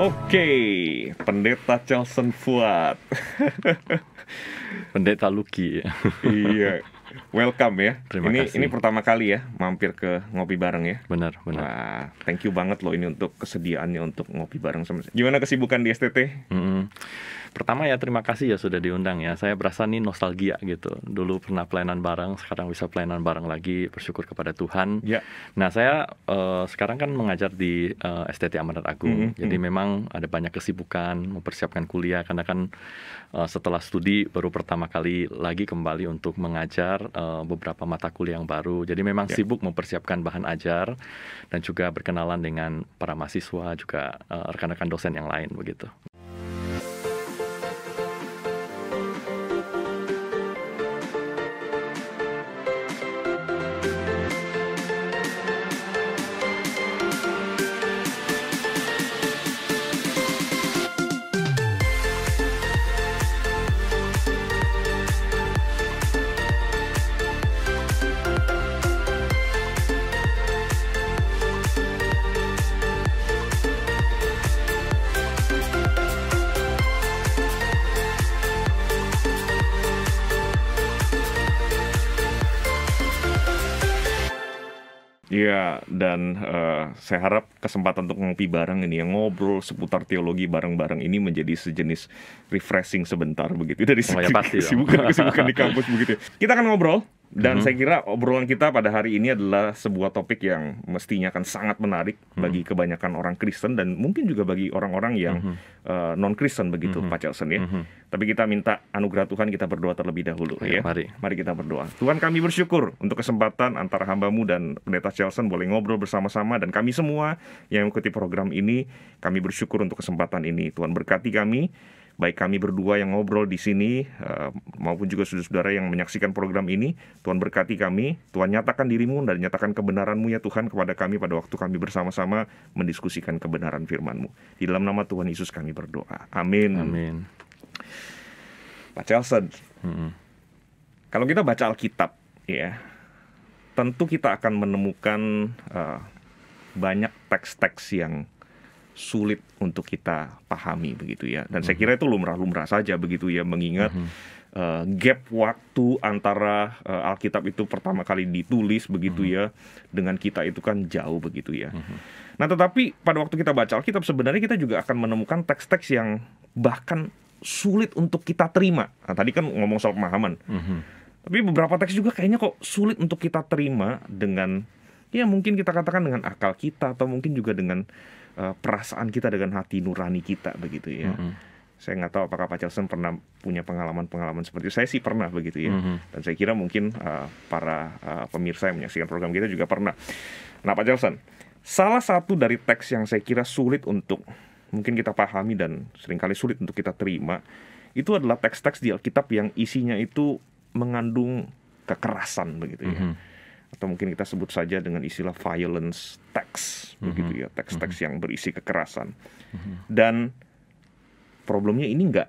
Oke, Pendeta Charleston Fuad. Pendeta Luki. iya. Welcome ya. Terima ini kasih. ini pertama kali ya mampir ke ngopi bareng ya. Benar, benar. Wah, thank you banget loh ini untuk kesediaannya untuk ngopi bareng sama. Gimana kesibukan di STT? Mm -hmm. Pertama ya terima kasih ya sudah diundang ya. Saya berasa nih nostalgia gitu. Dulu pernah pelayanan bareng, sekarang bisa pelayanan bareng lagi. Bersyukur kepada Tuhan. Ya. Nah saya uh, sekarang kan mengajar di uh, eh, STT Amanat Agung. Mm -hmm. Jadi mhm. memang ada banyak kesibukan mempersiapkan kuliah karena kan uh, setelah studi baru pertama kali lagi kembali untuk mengajar uh, beberapa mata kuliah yang baru. Jadi memang ya. sibuk mempersiapkan bahan ajar dan juga berkenalan dengan para mahasiswa juga rekan-rekan uh, dosen yang lain begitu. dan uh, saya harap kesempatan untuk ngopi bareng ini, yang ngobrol seputar teologi bareng-bareng ini menjadi sejenis refreshing sebentar begitu dari oh, ya kesibukan kesibukan di kampus begitu. Kita akan ngobrol dan mm -hmm. saya kira obrolan kita pada hari ini adalah sebuah topik yang mestinya akan sangat menarik mm -hmm. bagi kebanyakan orang Kristen dan mungkin juga bagi orang-orang yang mm -hmm. uh, eh, non Kristen begitu, mm -hmm. Pak Chelson ya. Mm -hmm. Tapi kita minta anugerah Tuhan kita berdoa terlebih dahulu ya. ya. Mari. Mari kita berdoa. Tuhan kami bersyukur untuk kesempatan antara hambamu dan pendeta Chelson boleh ngobrol bersama-sama dan kami semua yang mengikuti program ini kami bersyukur untuk kesempatan ini. Tuhan berkati kami baik kami berdua yang ngobrol di sini eh, maupun juga saudara-saudara yang menyaksikan program ini. Tuhan berkati kami, Tuhan nyatakan dirimu dan nyatakan kebenaranmu ya Tuhan kepada kami pada waktu kami bersama-sama mendiskusikan kebenaran firmanmu. Di dalam nama Tuhan Yesus kami berdoa. Amin. Amin. Pak Chelson, hmm. kalau kita baca Alkitab, ya tentu kita akan menemukan uh, banyak teks-teks yang sulit untuk kita pahami begitu ya. Dan saya hmm. kira itu lumrah-lumrah saja begitu ya mengingat uh, gap waktu antara uh, Alkitab itu pertama kali ditulis begitu hmm. ya dengan kita itu kan jauh begitu ya. Nah, tetapi pada waktu kita baca Alkitab sebenarnya kita juga akan menemukan teks-teks yang bahkan sulit untuk kita terima. Nah, tadi kan ngomong soal pemahaman. Tapi beberapa teks juga kayaknya kok sulit untuk kita terima dengan ya mungkin kita katakan dengan akal kita atau mungkin juga dengan uh, perasaan kita dengan hati nurani kita begitu ya. Mm -hmm. Saya nggak tahu apakah Pak Chelsen pernah punya pengalaman-pengalaman seperti itu. Saya sih pernah begitu ya. Mm -hmm. Dan saya kira mungkin uh, para uh, pemirsa yang menyaksikan program kita juga pernah. Nah Pak Chelsen, salah satu dari teks yang saya kira sulit untuk mungkin kita pahami dan seringkali sulit untuk kita terima itu adalah teks-teks di Alkitab yang isinya itu mengandung kekerasan begitu ya. Mm -hmm atau mungkin kita sebut saja dengan istilah violence text mm-hmm. begitu ya teks-teks mm-hmm. yang berisi kekerasan mm-hmm. dan problemnya ini nggak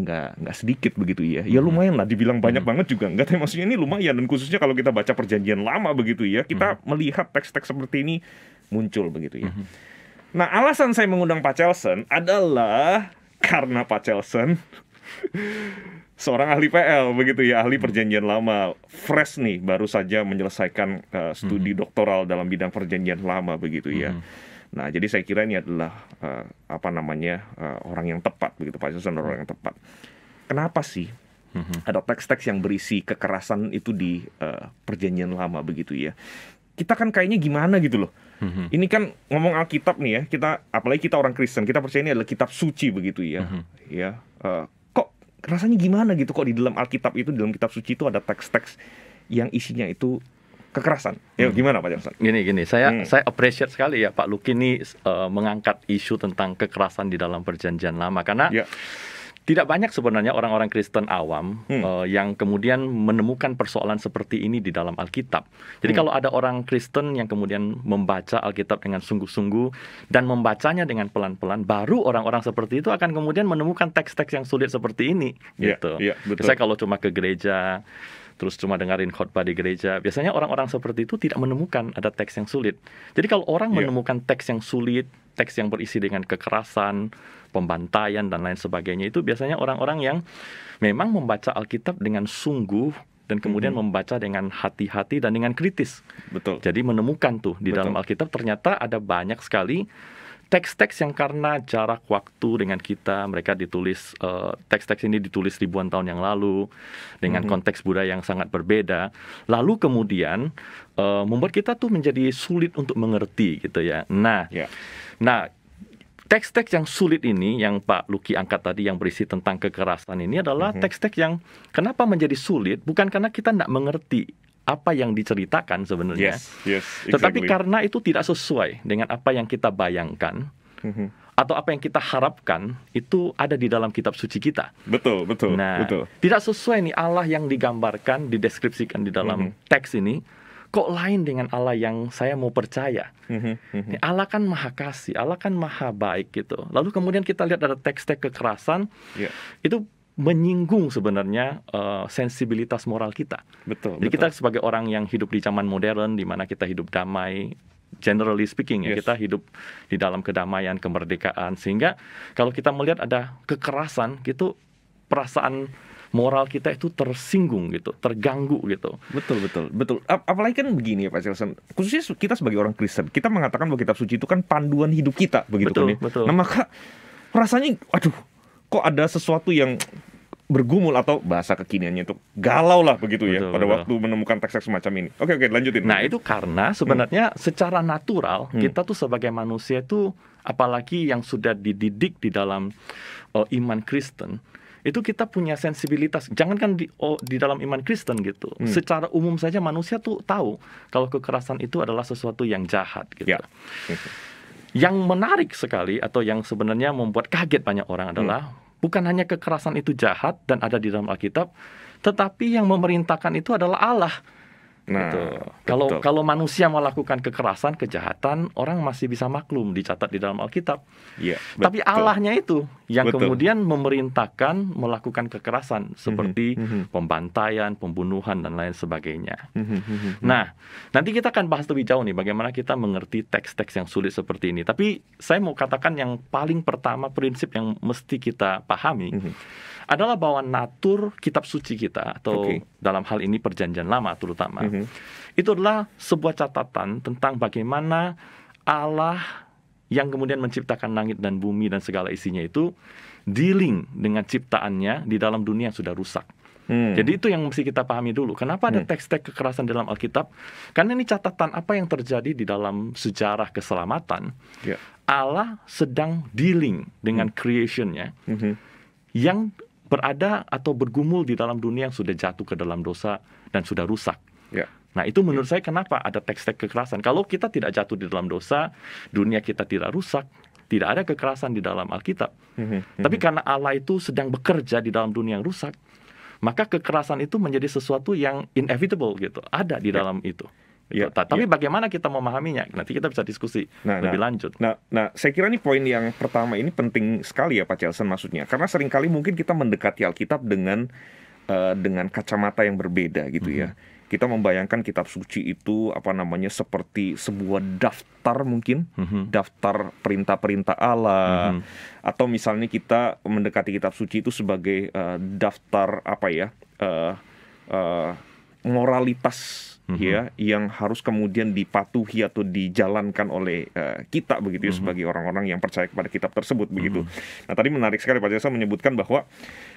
nggak nggak sedikit begitu ya ya mhm. lumayan lah dibilang mhm. banyak mm-hmm. banget juga nggak tapi maksudnya ini lumayan dan khususnya kalau kita baca perjanjian lama begitu ya kita mm-hmm. melihat teks-teks seperti ini muncul begitu ya mm-hmm. nah alasan saya mengundang Pak Chelson adalah karena Pak Chelson seorang ahli PL begitu ya, ahli hmm. perjanjian lama, fresh nih baru saja menyelesaikan uh, studi hmm. doktoral dalam bidang perjanjian lama begitu ya. Hmm. Nah, jadi saya kira ini adalah uh, apa namanya uh, orang yang tepat begitu Pak Susan orang yang tepat. Kenapa sih hmm. ada teks-teks yang berisi kekerasan itu di uh, perjanjian lama begitu ya? Kita kan kayaknya gimana gitu loh. Hmm. Ini kan ngomong Alkitab nih ya, kita apalagi kita orang Kristen, kita percaya ini adalah kitab suci begitu ya. -huh. Hmm. Ya, uh, rasanya gimana gitu kok di dalam Alkitab itu di dalam kitab suci itu ada teks-teks yang isinya itu kekerasan. Ya hmm. gimana Pak Jansan? Gini gini, saya hmm. saya appreciate sekali ya Pak Luki ini uh, mengangkat isu tentang kekerasan di dalam Perjanjian Lama karena yeah tidak banyak sebenarnya orang-orang Kristen awam hmm. uh, yang kemudian menemukan persoalan seperti ini di dalam Alkitab. Jadi hmm. kalau ada orang Kristen yang kemudian membaca Alkitab dengan sungguh-sungguh dan membacanya dengan pelan-pelan, baru orang-orang seperti itu akan kemudian menemukan teks-teks yang sulit seperti ini iya, gitu. Yeah, betul. Biasanya kalau cuma ke gereja terus cuma dengerin khotbah di gereja. Biasanya orang-orang seperti itu tidak menemukan ada teks yang sulit. Jadi kalau orang yeah. menemukan teks yang sulit, teks yang berisi dengan kekerasan, pembantaian dan lain sebagainya itu biasanya orang-orang yang memang membaca Alkitab dengan sungguh dan kemudian hmm. membaca dengan hati-hati dan dengan kritis. Betul. Jadi menemukan tuh di Betul. dalam Alkitab ternyata ada banyak sekali teks-teks yang karena jarak waktu dengan kita, mereka ditulis teks eh, teks-teks ini ditulis ribuan tahun yang lalu dengan mm-hmm. konteks budaya yang sangat berbeda. Lalu kemudian uh, membuat kita tuh menjadi sulit untuk mengerti gitu ya. Nah, yeah. nah teks-teks yang sulit ini yang Pak Luki angkat tadi yang berisi tentang kekerasan ini adalah mm-hmm. teks-teks yang kenapa menjadi sulit bukan karena kita tidak mengerti apa yang diceritakan sebenarnya. Yes, yes, exactly. Tetapi karena itu tidak sesuai dengan apa yang kita bayangkan mm-hmm. atau apa yang kita harapkan itu ada di dalam kitab suci kita. Betul, betul. Nah, betul. tidak sesuai nih Allah yang digambarkan, dideskripsikan di dalam mm-hmm. teks ini. Kok lain dengan Allah yang saya mau percaya? Mm-hmm. mm-hmm. Nih, Allah kan maha kasih, Allah kan maha baik gitu. Lalu kemudian kita lihat ada teks-teks kekerasan, yeah. itu menyinggung sebenarnya uh, sensibilitas moral kita. Betul. Jadi betul. kita sebagai orang yang hidup di zaman modern di mana kita hidup damai, generally speaking ya, yes. ya kita hidup di dalam kedamaian, kemerdekaan sehingga kalau kita melihat ada kekerasan gitu perasaan moral kita itu tersinggung gitu, terganggu gitu. Betul betul betul. Ap apalagi kan begini ya Pak Silson, khususnya kita sebagai orang Kristen, kita mengatakan bahwa kitab suci itu kan panduan hidup kita begitu kan betul, kan ya. Betul. Nah maka rasanya, aduh kok ada sesuatu yang bergumul atau bahasa kekiniannya itu galau lah begitu ya betul, pada betul. waktu menemukan teks-teks semacam ini. Oke oke lanjutin. Nah itu karena sebenarnya hmm. secara natural hmm. kita tuh sebagai manusia tuh apalagi yang sudah dididik di dalam uh, iman Kristen itu kita punya sensibilitas. Jangankan di oh, di dalam iman Kristen gitu. Hmm. Secara umum saja manusia tuh tahu kalau kekerasan itu adalah sesuatu yang jahat gitu. Ya. Yang menarik sekali atau yang sebenarnya membuat kaget banyak orang adalah hmm Bukan hanya kekerasan itu jahat dan ada di dalam Alkitab, tetapi yang memerintahkan itu adalah Allah. Nah, gitu. kalau kalau manusia melakukan kekerasan, kejahatan, orang masih bisa maklum dicatat di dalam Alkitab. Iya. betul. Tapi Allahnya itu yang Betul. kemudian memerintahkan melakukan kekerasan mhm, seperti mm -hmm. pembantaian, pembunuhan dan lain sebagainya. Mm -hmm. Nah, nanti kita akan bahas lebih jauh nih bagaimana kita mengerti teks-teks yang sulit seperti ini. Tapi saya mau katakan yang paling pertama prinsip yang mesti kita pahami mm -hmm. adalah bahwa natur kitab suci kita atau okay. dalam hal ini perjanjian lama terutama. Mm -hmm. Itu adalah sebuah catatan tentang bagaimana Allah yang kemudian menciptakan langit dan bumi dan segala isinya itu dealing dengan ciptaannya di dalam dunia yang sudah rusak. Hmm. Jadi itu yang mesti kita pahami dulu. Kenapa ada hmm. teks-teks kekerasan dalam Alkitab? Karena ini catatan apa yang terjadi di dalam sejarah keselamatan. Yeah. Allah sedang dealing dengan hmm. creationnya hmm. yang berada atau bergumul di dalam dunia yang sudah jatuh ke dalam dosa dan sudah rusak. Yeah. Nah, itu menurut iya. saya kenapa ada teks-teks kekerasan. Kalau kita tidak jatuh di dalam dosa, dunia kita tidak rusak, tidak ada kekerasan di dalam Alkitab. Mhm, mhm. Tapi karena Allah itu sedang bekerja di dalam dunia yang rusak, maka kekerasan itu menjadi sesuatu yang inevitable gitu, ada di ya. dalam itu. Ya, tapi ya. bagaimana kita memahaminya? Nanti kita bisa diskusi nah, lebih nah, lanjut. Nah, nah, saya kira ini poin yang pertama ini penting sekali ya Pak Chelsen maksudnya. Karena seringkali mungkin kita mendekati Alkitab dengan uh, dengan kacamata yang berbeda gitu mm -hmm. ya mhm kita membayangkan kitab suci itu apa namanya seperti sebuah daftar mungkin mm-hmm. daftar perintah-perintah Allah mm-hmm. atau misalnya kita mendekati kitab suci itu sebagai uh, daftar apa ya uh, uh, moralitas mm -hmm. ya mhm. yang harus kemudian dipatuhi atau dijalankan oleh uh, kita begitu mm -hmm. sebagai orang-orang yang percaya kepada kitab tersebut begitu. Mm -hmm. Nah tadi menarik sekali Pak Jasa menyebutkan bahwa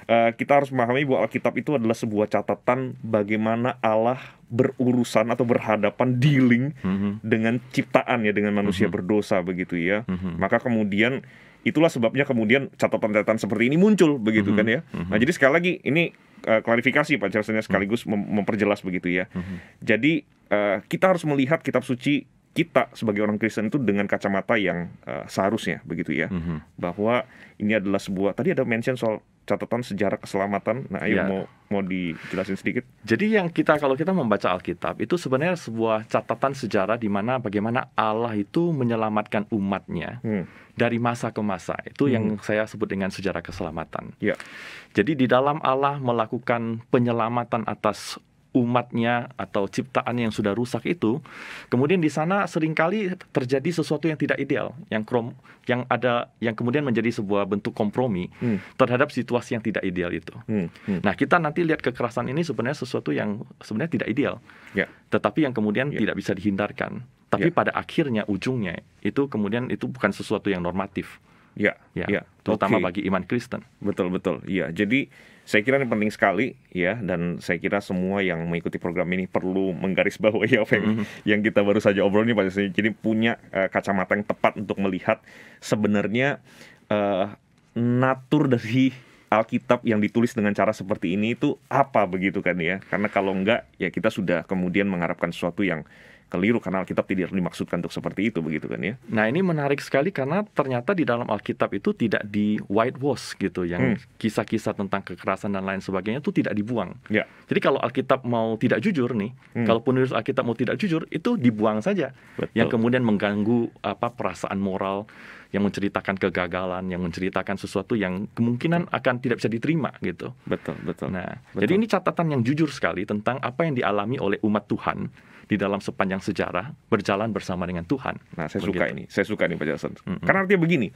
uh, kita harus memahami bahwa Alkitab itu adalah sebuah catatan bagaimana Allah berurusan atau berhadapan dealing mm -hmm. dengan ciptaan ya dengan manusia mm -hmm. berdosa begitu ya. Mm -hmm. Maka kemudian itulah sebabnya kemudian catatan-catatan seperti ini muncul begitu mm -hmm. kan ya. Mm -hmm. Nah mhm. jadi sekali lagi ini uh, klarifikasi Pak Charlesnya sekaligus hmm. mem memperjelas begitu ya. -hmm. Jadi uh, kita harus melihat kitab suci kita sebagai orang Kristen itu dengan kacamata yang uh, seharusnya begitu ya. -hmm. Bahwa ini adalah sebuah tadi ada mention soal catatan sejarah keselamatan. Nah, ayo ya. mau mau dijelasin sedikit. Jadi yang kita kalau kita membaca Alkitab itu sebenarnya sebuah catatan sejarah di mana bagaimana Allah itu menyelamatkan umatnya hmm. dari masa ke masa. Itu hmm. yang saya sebut dengan sejarah keselamatan. Ya. Jadi di dalam Allah melakukan penyelamatan atas umatnya atau ciptaan yang sudah rusak itu, kemudian di sana seringkali terjadi sesuatu yang tidak ideal, yang krom, yang ada, yang kemudian menjadi sebuah bentuk kompromi hmm. terhadap situasi yang tidak ideal itu. Hmm. Hmm. Nah kita nanti lihat kekerasan ini sebenarnya sesuatu yang sebenarnya tidak ideal, yeah. tetapi yang kemudian yeah. tidak bisa dihindarkan. Tapi yeah. pada akhirnya ujungnya itu kemudian itu bukan sesuatu yang normatif. Ya, ya, ya. terutama okay. bagi iman Kristen. Betul betul. Iya, jadi saya kira ini penting sekali ya dan saya kira semua yang mengikuti program ini perlu menggarisbawahi apa yang, mm-hmm. yang kita baru saja obrol ini Pak Jadi punya uh, kacamata yang tepat untuk melihat sebenarnya uh, natur dari Alkitab yang ditulis dengan cara seperti ini itu apa begitu kan ya? Karena kalau enggak ya kita sudah kemudian mengharapkan sesuatu yang keliru karena Alkitab tidak dimaksudkan untuk seperti itu begitu kan ya. Nah, ini menarik sekali karena ternyata di dalam Alkitab itu tidak di white whitewash gitu yang kisah hmm. kisah-kisah tentang kekerasan dan lain sebagainya itu tidak dibuang. Ya. Jadi kalau Alkitab mau tidak jujur nih, hmm. kalau penulis Alkitab mau tidak jujur itu dibuang saja. Betul. Yang kemudian mengganggu apa perasaan moral yang menceritakan kegagalan, yang menceritakan sesuatu yang kemungkinan akan tidak bisa diterima gitu. Betul, betul. Nah, betul. jadi ini catatan yang jujur sekali tentang apa yang dialami oleh umat Tuhan di dalam sepanjang sejarah berjalan bersama dengan Tuhan. Nah, saya Begitu. suka ini. Saya suka ini Pak Jason. Mm -hmm. Karena artinya begini.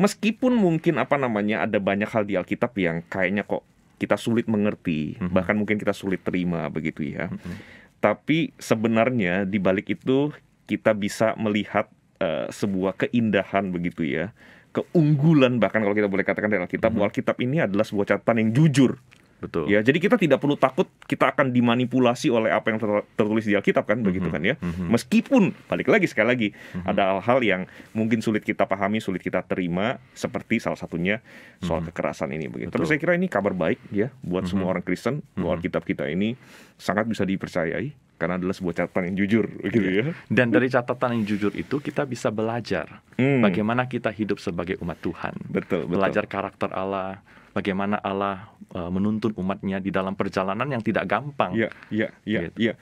Meskipun mungkin apa namanya ada banyak hal di Alkitab yang kayaknya kok kita sulit mengerti, mm -hmm. bahkan mungkin kita sulit terima begitu ya. Mm -hmm. Tapi sebenarnya di balik itu kita bisa melihat uh, sebuah keindahan begitu ya keunggulan bahkan kalau kita boleh katakan dari Alkitab, mm -hmm. Alkitab ini adalah sebuah catatan yang jujur. Betul. Ya, jadi kita tidak perlu takut kita akan dimanipulasi oleh apa yang tertulis di Alkitab kan, begitu mhm. kan ya. Mhm. Meskipun balik lagi sekali lagi mhm. ada hal-hal yang mungkin sulit kita pahami, sulit kita terima, seperti salah satunya soal kekerasan ini begitu. Tapi saya kira ini kabar baik ya buat semua orang Kristen bahwa Alkitab kita ini sangat bisa dipercayai karena adalah sebuah catatan yang jujur gitu ya. Dan dari catatan yang jujur itu kita bisa belajar hmm. bagaimana kita hidup sebagai umat Tuhan. Betul, betul. Belajar karakter Allah, bagaimana Allah uh, menuntun umatnya di dalam perjalanan yang tidak gampang. Iya, iya, iya, gitu. Ya.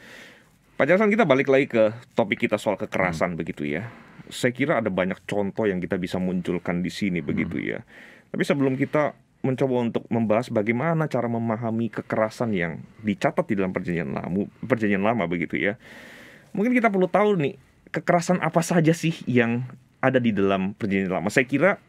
Pak Jasan, kita balik lagi ke topik kita soal kekerasan hmm. begitu ya. Saya kira ada banyak contoh yang kita bisa munculkan di sini begitu hmm. ya. Tapi sebelum kita mencoba untuk membahas bagaimana cara memahami kekerasan yang dicatat di dalam perjanjian lama, perjanjian lama begitu ya. Mungkin kita perlu tahu nih kekerasan apa saja sih yang ada di dalam perjanjian lama. Saya kira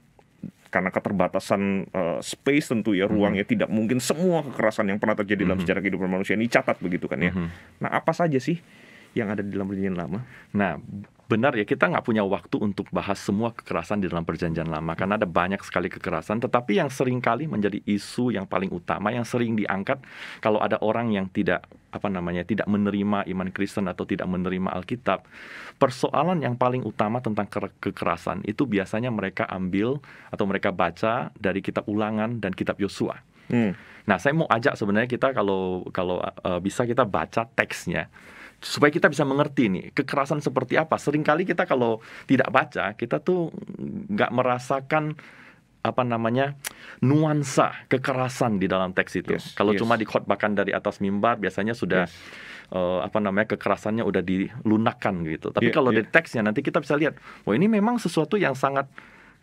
karena keterbatasan uh, space tentu ya ruangnya mhm. hmm. tidak mungkin semua kekerasan yang pernah terjadi hmm. dalam mhm. sejarah kehidupan manusia ini catat begitu kan ya. Hmm. Nah, apa saja sih yang ada di dalam perjanjian lama? Nah, benar ya kita nggak punya waktu untuk bahas semua kekerasan di dalam perjanjian lama karena ada banyak sekali kekerasan tetapi yang sering kali menjadi isu yang paling utama yang sering diangkat kalau ada orang yang tidak apa namanya tidak menerima iman Kristen atau tidak menerima Alkitab persoalan yang paling utama tentang kekerasan itu biasanya mereka ambil atau mereka baca dari kitab Ulangan dan kitab Yosua hmm. nah saya mau ajak sebenarnya kita kalau kalau uh, bisa kita baca teksnya supaya kita bisa mengerti nih kekerasan seperti apa. Seringkali kita kalau tidak baca kita tuh nggak merasakan apa namanya nuansa kekerasan di dalam teks itu. Yes, kalau yes. cuma dikhotbahkan dari atas mimbar biasanya sudah yes. uh, apa namanya kekerasannya udah dilunakkan gitu. Tapi yeah, kalau yeah. di iya. teksnya nanti kita bisa lihat, wah oh, ini memang sesuatu yang sangat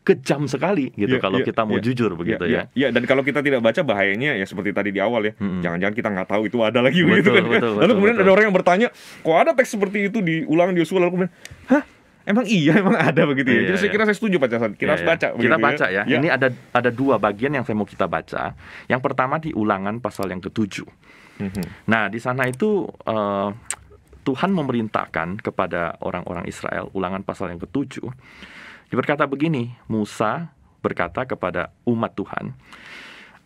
kejam sekali gitu yeah, kalau yeah, kita mau yeah, jujur iya, begitu yeah, ya. Iya yeah. dan kalau kita tidak baca bahayanya ya seperti tadi di awal ya. Mm-hmm. Jangan-jangan kita nggak tahu itu ada lagi gitu betul, gitu kan. Betul, ya. betul, lalu kemudian betul. ada orang yang bertanya, kok ada teks seperti itu diulang di usul lalu kemudian, hah? Emang iya, emang ada begitu ya. Iya, Jadi saya iya. kira saya setuju Pak Casan. Kita iya, iya. baca. Iya. Kita ya. baca ya. ya. Ini ada ada dua bagian yang saya mau kita baca. Yang pertama di ulangan pasal yang ketujuh. Mm-hmm. Nah di sana itu uh, Tuhan memerintahkan kepada orang-orang Israel ulangan pasal yang ketujuh berkata begini, Musa berkata kepada umat Tuhan,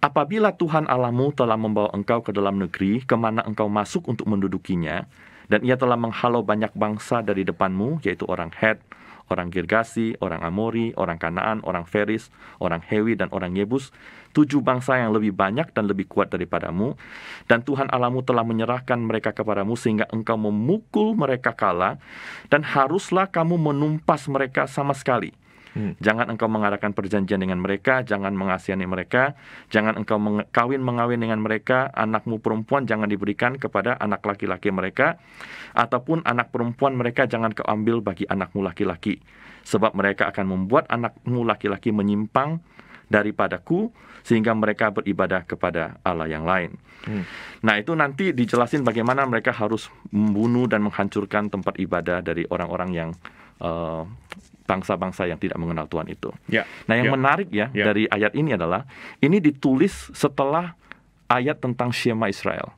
Apabila Tuhan Allahmu telah membawa engkau ke dalam negeri, kemana engkau masuk untuk mendudukinya, dan ia telah menghalau banyak bangsa dari depanmu, yaitu orang Het, orang Girgasi, orang Amori, orang Kanaan, orang Feris, orang Hewi, dan orang Yebus, tujuh bangsa yang lebih banyak dan lebih kuat daripadamu, dan Tuhan Alamu telah menyerahkan mereka kepadamu sehingga engkau memukul mereka kalah dan haruslah kamu menumpas mereka sama sekali.' Hmm. Jangan engkau mengarahkan perjanjian dengan mereka, jangan mengasihani mereka, jangan engkau kawin mengawin dengan mereka, anakmu perempuan jangan diberikan kepada anak laki-laki mereka, ataupun anak perempuan mereka jangan kau ambil bagi anakmu laki-laki, sebab mereka akan membuat anakmu laki-laki menyimpang daripadaku sehingga mereka beribadah kepada Allah yang lain. Hmm. Nah, itu nanti dijelasin bagaimana mereka harus membunuh dan menghancurkan tempat ibadah dari orang-orang yang uh, bangsa-bangsa yang tidak mengenal Tuhan itu. Yeah. Nah, yang yeah. menarik ya yeah. dari ayat ini adalah ini ditulis setelah ayat tentang Shema Israel.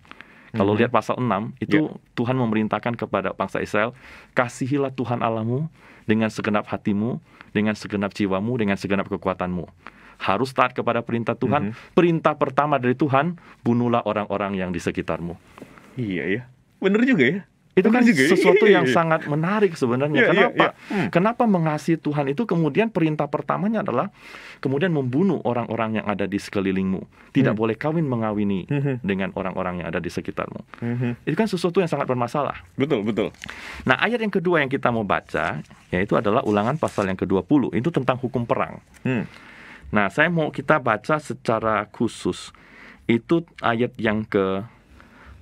Kalau mm -hmm. lihat pasal 6 itu yeah. Tuhan memerintahkan kepada bangsa Israel, kasihilah Tuhan Allahmu dengan segenap hatimu, dengan segenap jiwamu, dengan segenap kekuatanmu. Harus taat kepada perintah Tuhan. Mm -hmm. Perintah pertama dari Tuhan, bunuhlah orang-orang yang di sekitarmu. Iya ya. benar juga ya itu kan juga. sesuatu yang sangat menarik sebenarnya. Yeah, iya, kenapa? Yeah, yeah. Hmm. Kenapa mengasihi Tuhan itu kemudian perintah pertamanya adalah kemudian membunuh orang-orang yang ada di sekelilingmu. Tidak hmm. boleh kawin mengawini hmm. dengan orang-orang yang ada di sekitarmu. Hmm. Itu kan sesuatu yang sangat bermasalah. Betul, betul. Nah, ayat yang kedua yang kita mau baca yaitu adalah ulangan pasal yang ke-20. Itu tentang hukum perang. Hmm. Nah, saya mau kita baca secara khusus itu ayat yang ke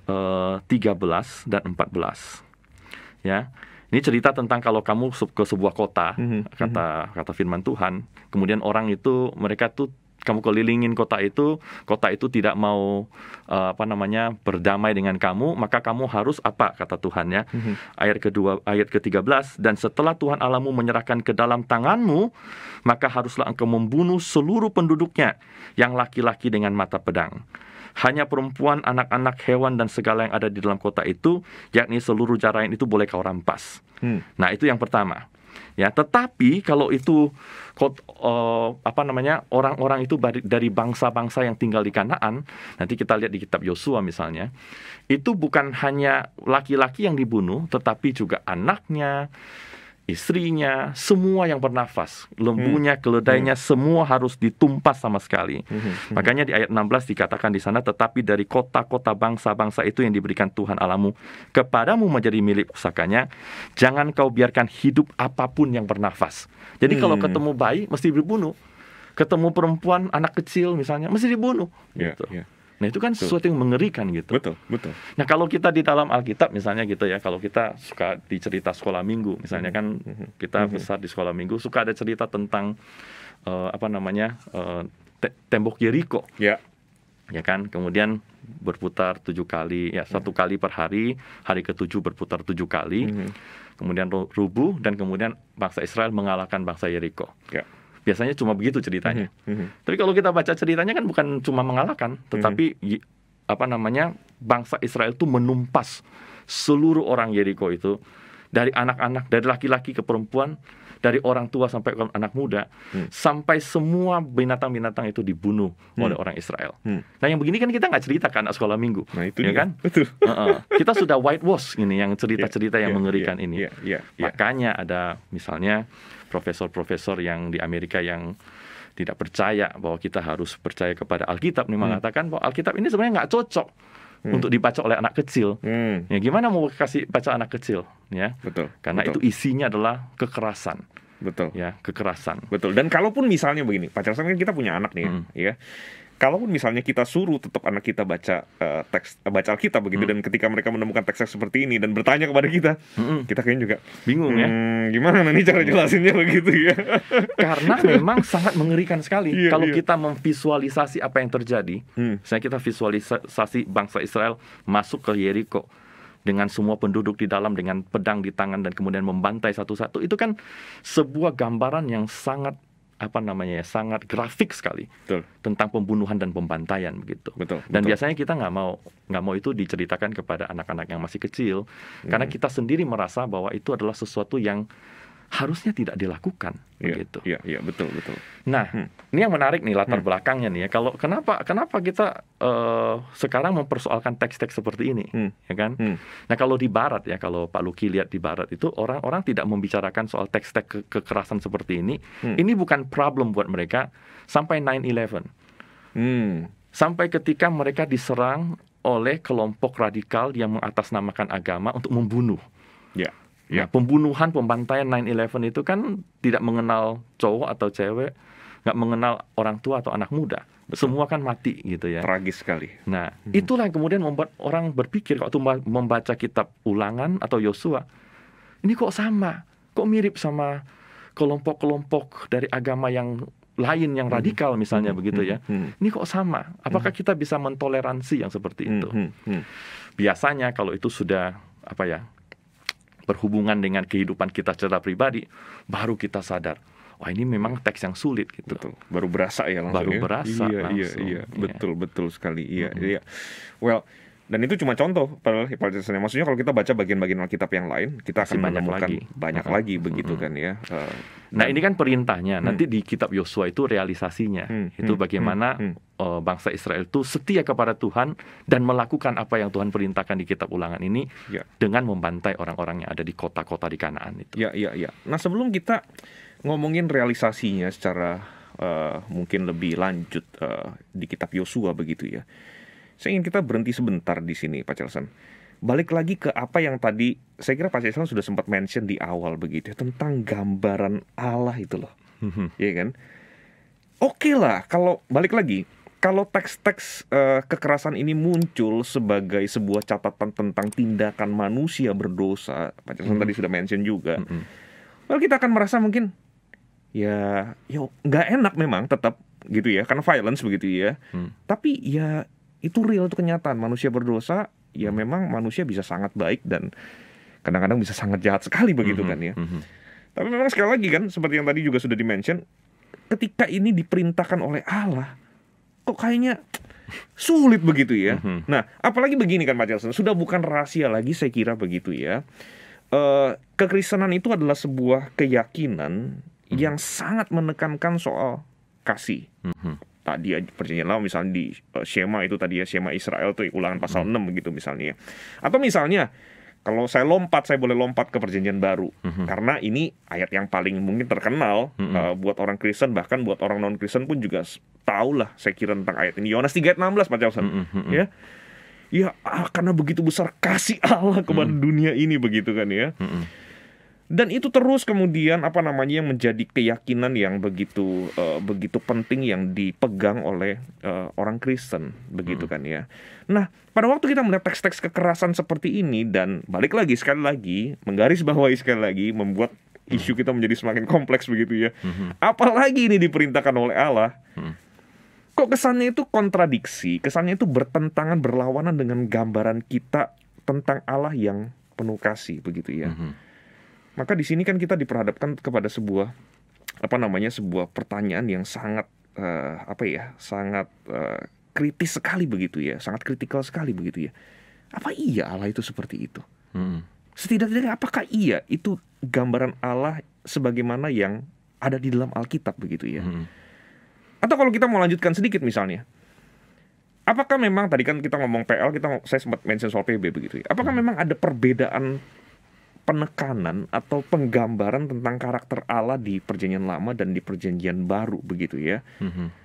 13 eh, dan 14. Ya. Ini cerita tentang kalau kamu ke sebuah kota, mm-hmm. kata mhm. kata firman Tuhan, kemudian orang itu mereka tuh kamu kelilingin kota itu, kota itu tidak mau uh, apa namanya berdamai dengan kamu, maka kamu harus apa kata Tuhan ya. Mm-hmm. Ayat kedua ayat ke-13 dan setelah Tuhan Allahmu menyerahkan ke dalam tanganmu, maka haruslah engkau membunuh seluruh penduduknya yang laki-laki dengan mata pedang hanya perempuan, anak-anak, hewan dan segala yang ada di dalam kota itu, yakni seluruh jarain itu boleh kau rampas. Hmm. Nah, itu yang pertama. Ya, tetapi kalau itu kot, uh, apa namanya? orang-orang itu dari bangsa-bangsa yang tinggal di Kanaan, nanti kita lihat di kitab Yosua misalnya, itu bukan hanya laki-laki yang dibunuh, tetapi juga anaknya, istrinya, semua yang bernafas, lembunya, hmm. keledainya, hmm. semua harus ditumpas sama sekali. Hmm. hmm, hmm. Makanya di ayat 16 dikatakan di sana, tetapi dari kota-kota bangsa-bangsa itu yang diberikan Tuhan Alamu kepadamu menjadi milik pusakanya, jangan kau biarkan hidup apapun yang bernafas. Jadi hmm. kalau ketemu bayi mesti dibunuh, ketemu perempuan, anak kecil misalnya mesti dibunuh. Yeah, gitu. yeah. Nah itu kan sesuatu yang mengerikan gitu. Betul, betul. Nah kalau kita di dalam Alkitab misalnya gitu ya, kalau kita suka di cerita sekolah minggu, misalnya hmm. kan hmm. kita hmm. besar di sekolah minggu, suka ada cerita tentang uh, apa namanya uh, te tembok Jericho. Ya. Ya kan, kemudian berputar tujuh kali, ya satu ya. kali per hari, hari ketujuh berputar tujuh kali, mm -hmm. kemudian rubuh dan kemudian bangsa Israel mengalahkan bangsa Yeriko. Ya. Biasanya cuma begitu ceritanya. Mm -hmm. Tapi kalau kita baca ceritanya kan bukan cuma mengalahkan, mm-hmm. tetapi mm -hmm. apa namanya bangsa Israel itu menumpas seluruh orang Yeriko itu dari anak-anak, dari laki-laki ke perempuan, dari orang tua sampai ke anak muda, hmm. sampai semua binatang-binatang itu dibunuh hmm. oleh orang Israel. Hmm. Nah yang begini kan kita nggak cerita kan anak sekolah minggu, nah, itu ya dia. kan? Betul. Uh -uh. Kita sudah white wash ini yang cerita-cerita yeah, yang yeah, mengerikan yeah, ini. Yeah, yeah, yeah. Makanya ada misalnya profesor-profesor yang di Amerika yang tidak percaya bahwa kita harus percaya kepada Alkitab nih hmm. mengatakan bahwa Alkitab ini sebenarnya nggak cocok hmm. untuk dibaca oleh anak kecil. Hmm. Ya gimana mau kasih baca anak kecil ya? Betul. Karena betul. itu isinya adalah kekerasan. Betul. Ya, kekerasan. Betul. Dan kalaupun misalnya begini, pacaran kan kita punya anak nih hmm. ya kalaupun misalnya kita suruh tetap anak kita baca uh, teks uh, baca Alkitab begitu hmm. dan ketika mereka menemukan teks seperti ini dan bertanya kepada kita, hmm. kita kayaknya juga bingung ya. hmm, ya. Gimana nih cara iya. jelasinnya begitu ya? Karena memang sangat mengerikan sekali yeah, kalau yeah. kita memvisualisasi apa yang terjadi. Hmm. Saya kita visualisasi bangsa Israel masuk ke Yeriko dengan semua penduduk di dalam dengan pedang di tangan dan kemudian membantai satu-satu itu kan sebuah gambaran yang sangat apa namanya ya sangat grafik sekali betul. tentang pembunuhan dan pembantaian begitu betul, dan biasanya kita nggak mau nggak mau itu diceritakan kepada anak-anak yang masih kecil hmm. karena kita sendiri merasa bahwa itu adalah sesuatu yang harusnya tidak dilakukan ya, begitu. Iya, iya, betul, betul. Nah, hmm. ini yang menarik nih latar hmm. belakangnya nih ya. Kalau kenapa kenapa kita uh, sekarang mempersoalkan teks-teks seperti ini, hmm. ya kan? Hmm. Nah, kalau di barat ya, kalau Pak Luki lihat di barat itu orang-orang tidak membicarakan soal teks-teks ke kekerasan seperti ini. Hmm. Ini bukan problem buat mereka sampai 9/11. Hmm. Sampai ketika mereka diserang oleh kelompok radikal yang mengatasnamakan agama untuk membunuh. Ya. Ya. Nah, pembunuhan, pembantaian 9/11 itu kan tidak mengenal cowok atau cewek, nggak mengenal orang tua atau anak muda. Semua kan mati gitu ya. Tragis sekali. Nah, hmm. itulah yang kemudian membuat orang berpikir waktu membaca kitab Ulangan atau Yosua, ini kok sama, kok mirip sama kelompok-kelompok dari agama yang lain yang hmm. radikal hmm. misalnya hmm. begitu ya. Hmm. Ini kok sama? Apakah hmm. kita bisa mentoleransi yang seperti itu? Biasanya kalau itu sudah apa ya? berhubungan dengan kehidupan kita secara pribadi, baru kita sadar wah ini memang teks yang sulit gitu. Betul. Baru berasa ya langsung. Baru ya? berasa iya, iya langsung. Iya, iya. Betul, betul sekali. Iya, mm -hmm. iya. Well, dan itu cuma contoh padahal Maksudnya kalau kita baca bagian-bagian Alkitab yang lain, kita akan banyak banyak lagi. banyak lagi begitu mm-hmm. kan ya. Uh, nah, dan, ini kan perintahnya. Hmm. Nanti di kitab Yosua itu realisasinya. Hmm. Itu hmm, hmm, bagaimana hmm uh, bangsa Israel itu setia kepada Tuhan dan melakukan apa yang Tuhan perintahkan di kitab Ulangan ini ya. dengan membantai orang-orang yang ada di kota-kota di Kanaan itu. Ya, ya, ya. Nah, sebelum kita ngomongin realisasinya secara uh, mungkin lebih lanjut uh, di kitab Yosua begitu ya. Saya ingin kita berhenti sebentar di sini, Pak Celson. Balik lagi ke apa yang tadi saya kira Pak Celson sudah sempat mention di awal begitu ya, tentang gambaran Allah itu loh. ya kan? Oke okay lah, kalau balik lagi kalau teks-teks uh, kekerasan ini muncul sebagai sebuah catatan tentang tindakan manusia berdosa, Pak Jackson hmm. tadi sudah mention juga, hmm, hmm. well kita akan merasa mungkin ya, ya nggak enak memang tetap gitu ya, karena violence begitu ya. Hmm. Tapi ya itu real itu kenyataan manusia berdosa, ya hmm. memang manusia bisa sangat baik dan kadang-kadang bisa sangat jahat sekali begitu hmm. kan ya. Hmm, hmm. Tapi memang sekali lagi kan, seperti yang tadi juga sudah dimention, ketika ini diperintahkan oleh Allah kok kayaknya sulit begitu ya. Mm -hmm. Nah, apalagi begini kan Pak Jelson, sudah bukan rahasia lagi saya kira begitu ya. Uh, kekristenan itu adalah sebuah keyakinan mm yang sangat menekankan soal kasih. Mm -hmm. Tadi perjanjian lama misalnya di uh, Shema itu tadi ya Shema Israel tuh ulangan pasal mm -hmm. 6 begitu misalnya. Ya. Atau misalnya kalau saya lompat saya boleh lompat ke perjanjian baru mm-hmm. karena ini ayat yang paling mungkin terkenal mm-hmm. uh, buat orang Kristen bahkan buat orang non Kristen pun juga tahu lah saya kira tentang ayat ini Yohanes 3 ayat 16 Pak Jawson mm-hmm. Mhm. ya ya ah, karena begitu besar kasih Allah mhm. kepada mm-hmm. dunia ini begitu kan ya mm-hmm. dan itu terus kemudian apa namanya yang menjadi keyakinan yang begitu uh, begitu penting yang dipegang oleh uh, orang Kristen begitu hmm kan ya Nah, pada waktu kita melihat teks-teks kekerasan seperti ini dan balik lagi sekali lagi menggaris bawahi sekali lagi membuat isu kita menjadi semakin kompleks begitu ya. Mhm. Apalagi ini diperintahkan oleh Allah. Hmm. Kok kesannya itu kontradiksi, kesannya itu bertentangan berlawanan dengan gambaran kita tentang Allah yang penuh kasih begitu ya. Mhm. Maka di sini kan kita diperhadapkan kepada sebuah apa namanya sebuah pertanyaan yang sangat uh, apa ya, sangat uh, kritis sekali begitu ya, sangat kritikal sekali begitu ya. Apa iya Allah itu seperti itu? Hmm. setidak apakah iya itu gambaran Allah sebagaimana yang ada di dalam Alkitab begitu ya? Hmm. Atau kalau kita mau lanjutkan sedikit misalnya, apakah memang tadi kan kita ngomong PL, kita saya sempat mention soal PB begitu ya? Apakah hmm. memang ada perbedaan penekanan atau penggambaran tentang karakter Allah di Perjanjian Lama dan di Perjanjian Baru begitu ya? Hmm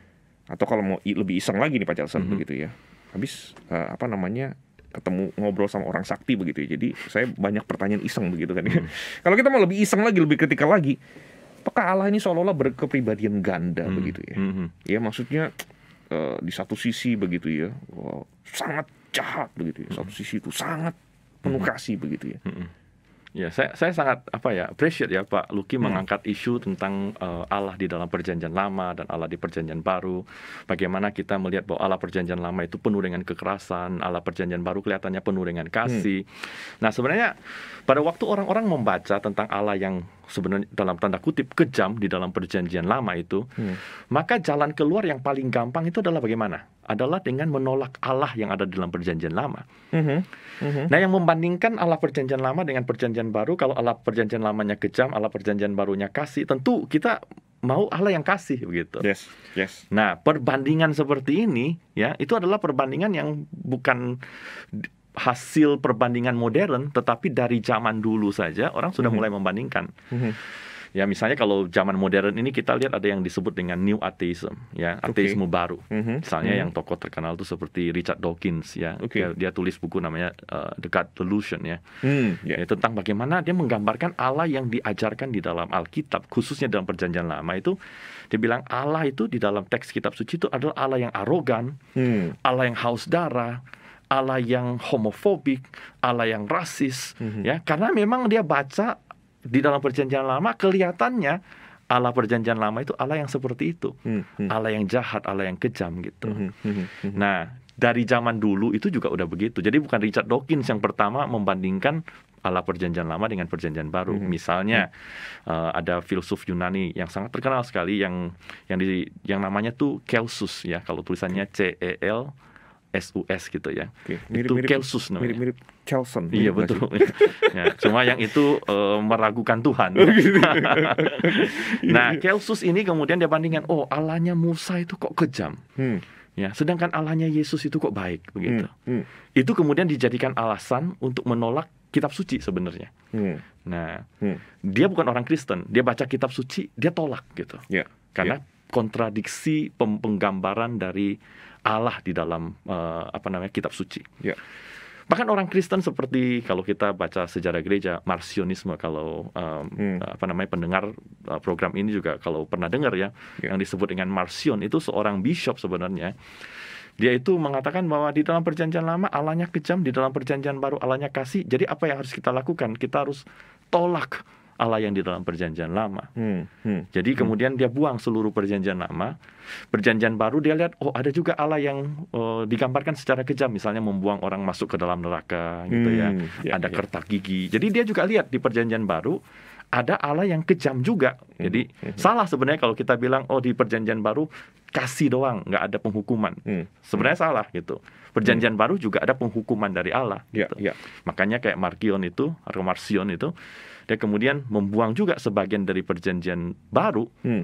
atau kalau mau lebih iseng lagi nih Pak Jalsan mm -hmm. begitu ya habis uh, apa namanya ketemu ngobrol sama orang sakti begitu ya jadi saya banyak pertanyaan iseng begitu kan Mm -hmm. kalau kita mau lebih iseng lagi lebih kritikal lagi apakah Allah ini seolah-olah berkepribadian ganda mm -hmm. begitu ya mm -hmm. ya maksudnya uh, di satu sisi begitu ya wow, sangat jahat begitu ya satu mm-hmm. sisi itu sangat penuh mm-hmm. kasih begitu ya mm-hmm. Ya, saya, saya sangat apa ya appreciate ya Pak Luki hmm. mengangkat isu tentang uh, Allah di dalam perjanjian lama dan Allah di perjanjian baru. Bagaimana kita melihat bahwa Allah perjanjian lama itu penuh dengan kekerasan, Allah perjanjian baru kelihatannya penuh dengan kasih. Hmm. Nah, sebenarnya pada waktu orang-orang membaca tentang Allah yang sebenarnya dalam tanda kutip kejam di dalam perjanjian lama itu, hmm. maka jalan keluar yang paling gampang itu adalah bagaimana? Adalah dengan menolak Allah yang ada dalam perjanjian lama. Hmm. Hmm. Nah, yang membandingkan Allah perjanjian lama dengan perjanjian baru, kalau Allah perjanjian lamanya kejam, Allah perjanjian barunya kasih, tentu kita mau Allah yang kasih begitu. Yes, yes. Nah, perbandingan seperti ini ya, itu adalah perbandingan yang bukan hasil perbandingan modern, tetapi dari zaman dulu saja orang sudah mhm. mulai membandingkan. Mhm. Ya misalnya kalau zaman modern ini kita lihat ada yang disebut dengan new atheism, ya ateisme okay. baru. Mhm. Misalnya mm -hmm. yang tokoh terkenal itu seperti Richard Dawkins, ya okay. dia, dia tulis buku namanya uh, The God Delusion, ya. Mm, yeah. ya tentang bagaimana dia menggambarkan Allah yang diajarkan di dalam Alkitab, khususnya dalam Perjanjian Lama itu. Dia bilang Allah itu di dalam teks kitab suci itu adalah Allah yang arogan, hmm. Allah yang haus darah, ala yang homofobik, ala yang rasis, mm-hmm. ya. Karena memang dia baca di dalam perjanjian lama kelihatannya ala perjanjian lama itu ala yang seperti itu, mm-hmm. Allah yang jahat, ala yang kejam gitu. Mm-hmm. Nah, dari zaman dulu itu juga udah begitu. Jadi bukan Richard Dawkins yang pertama membandingkan ala perjanjian lama dengan perjanjian baru. Mm -hmm. Misalnya mm -hmm. uh, eh, ada filsuf Yunani yang sangat terkenal sekali yang yang di yang namanya tuh Celsus ya kalau tulisannya C E L SUS gitu ya. Okay. mirip, itu mirip, Kelsus namanya. Mirip-mirip Kelson. Iya, mirip iya betul. ya, cuma yang itu e, meragukan Tuhan. Oh, gitu. iya, nah Kelsus iya. ini kemudian dia bandingkan, oh Allahnya Musa itu kok kejam. Hmm. Ya, sedangkan Allahnya Yesus itu kok baik begitu. Hmm. Hmm. Itu kemudian dijadikan alasan untuk menolak kitab suci sebenarnya. Hmm. Nah, hmm. dia bukan orang Kristen, dia baca kitab suci, dia tolak gitu. Yeah. Ya. Karena yeah. kontradiksi penggambaran dari Allah di dalam uh, apa namanya kitab suci. Ya. Bahkan orang Kristen seperti kalau kita baca sejarah gereja Marsionisme kalau um, hmm. apa namanya pendengar eh, program ini juga kalau pernah dengar ya ya yang disebut dengan Marsion itu seorang bishop sebenarnya dia itu mengatakan bahwa di dalam perjanjian lama Allahnya kejam, di dalam perjanjian baru Allahnya kasih. Jadi apa yang harus kita lakukan? Kita harus tolak Allah yang di dalam perjanjian lama. Hmm, hmm, Jadi kemudian dia buang seluruh perjanjian lama, perjanjian baru dia lihat oh ada juga Allah yang uh, digambarkan secara kejam misalnya membuang orang masuk ke dalam neraka gitu ya, hmm, ya ada ya. kertak gigi. Jadi dia juga lihat di perjanjian baru ada Allah yang kejam juga. Hmm, Jadi hmm, hmm, salah sebenarnya kalau kita bilang oh di perjanjian baru kasih doang nggak ada penghukuman. Hmm, sebenarnya salah gitu. Perjanjian baru juga ada penghukuman dari Allah. Ya, gitu. Ya, Makanya kayak Markion itu, atau Marcion itu dan kemudian membuang juga sebagian dari perjanjian baru hmm.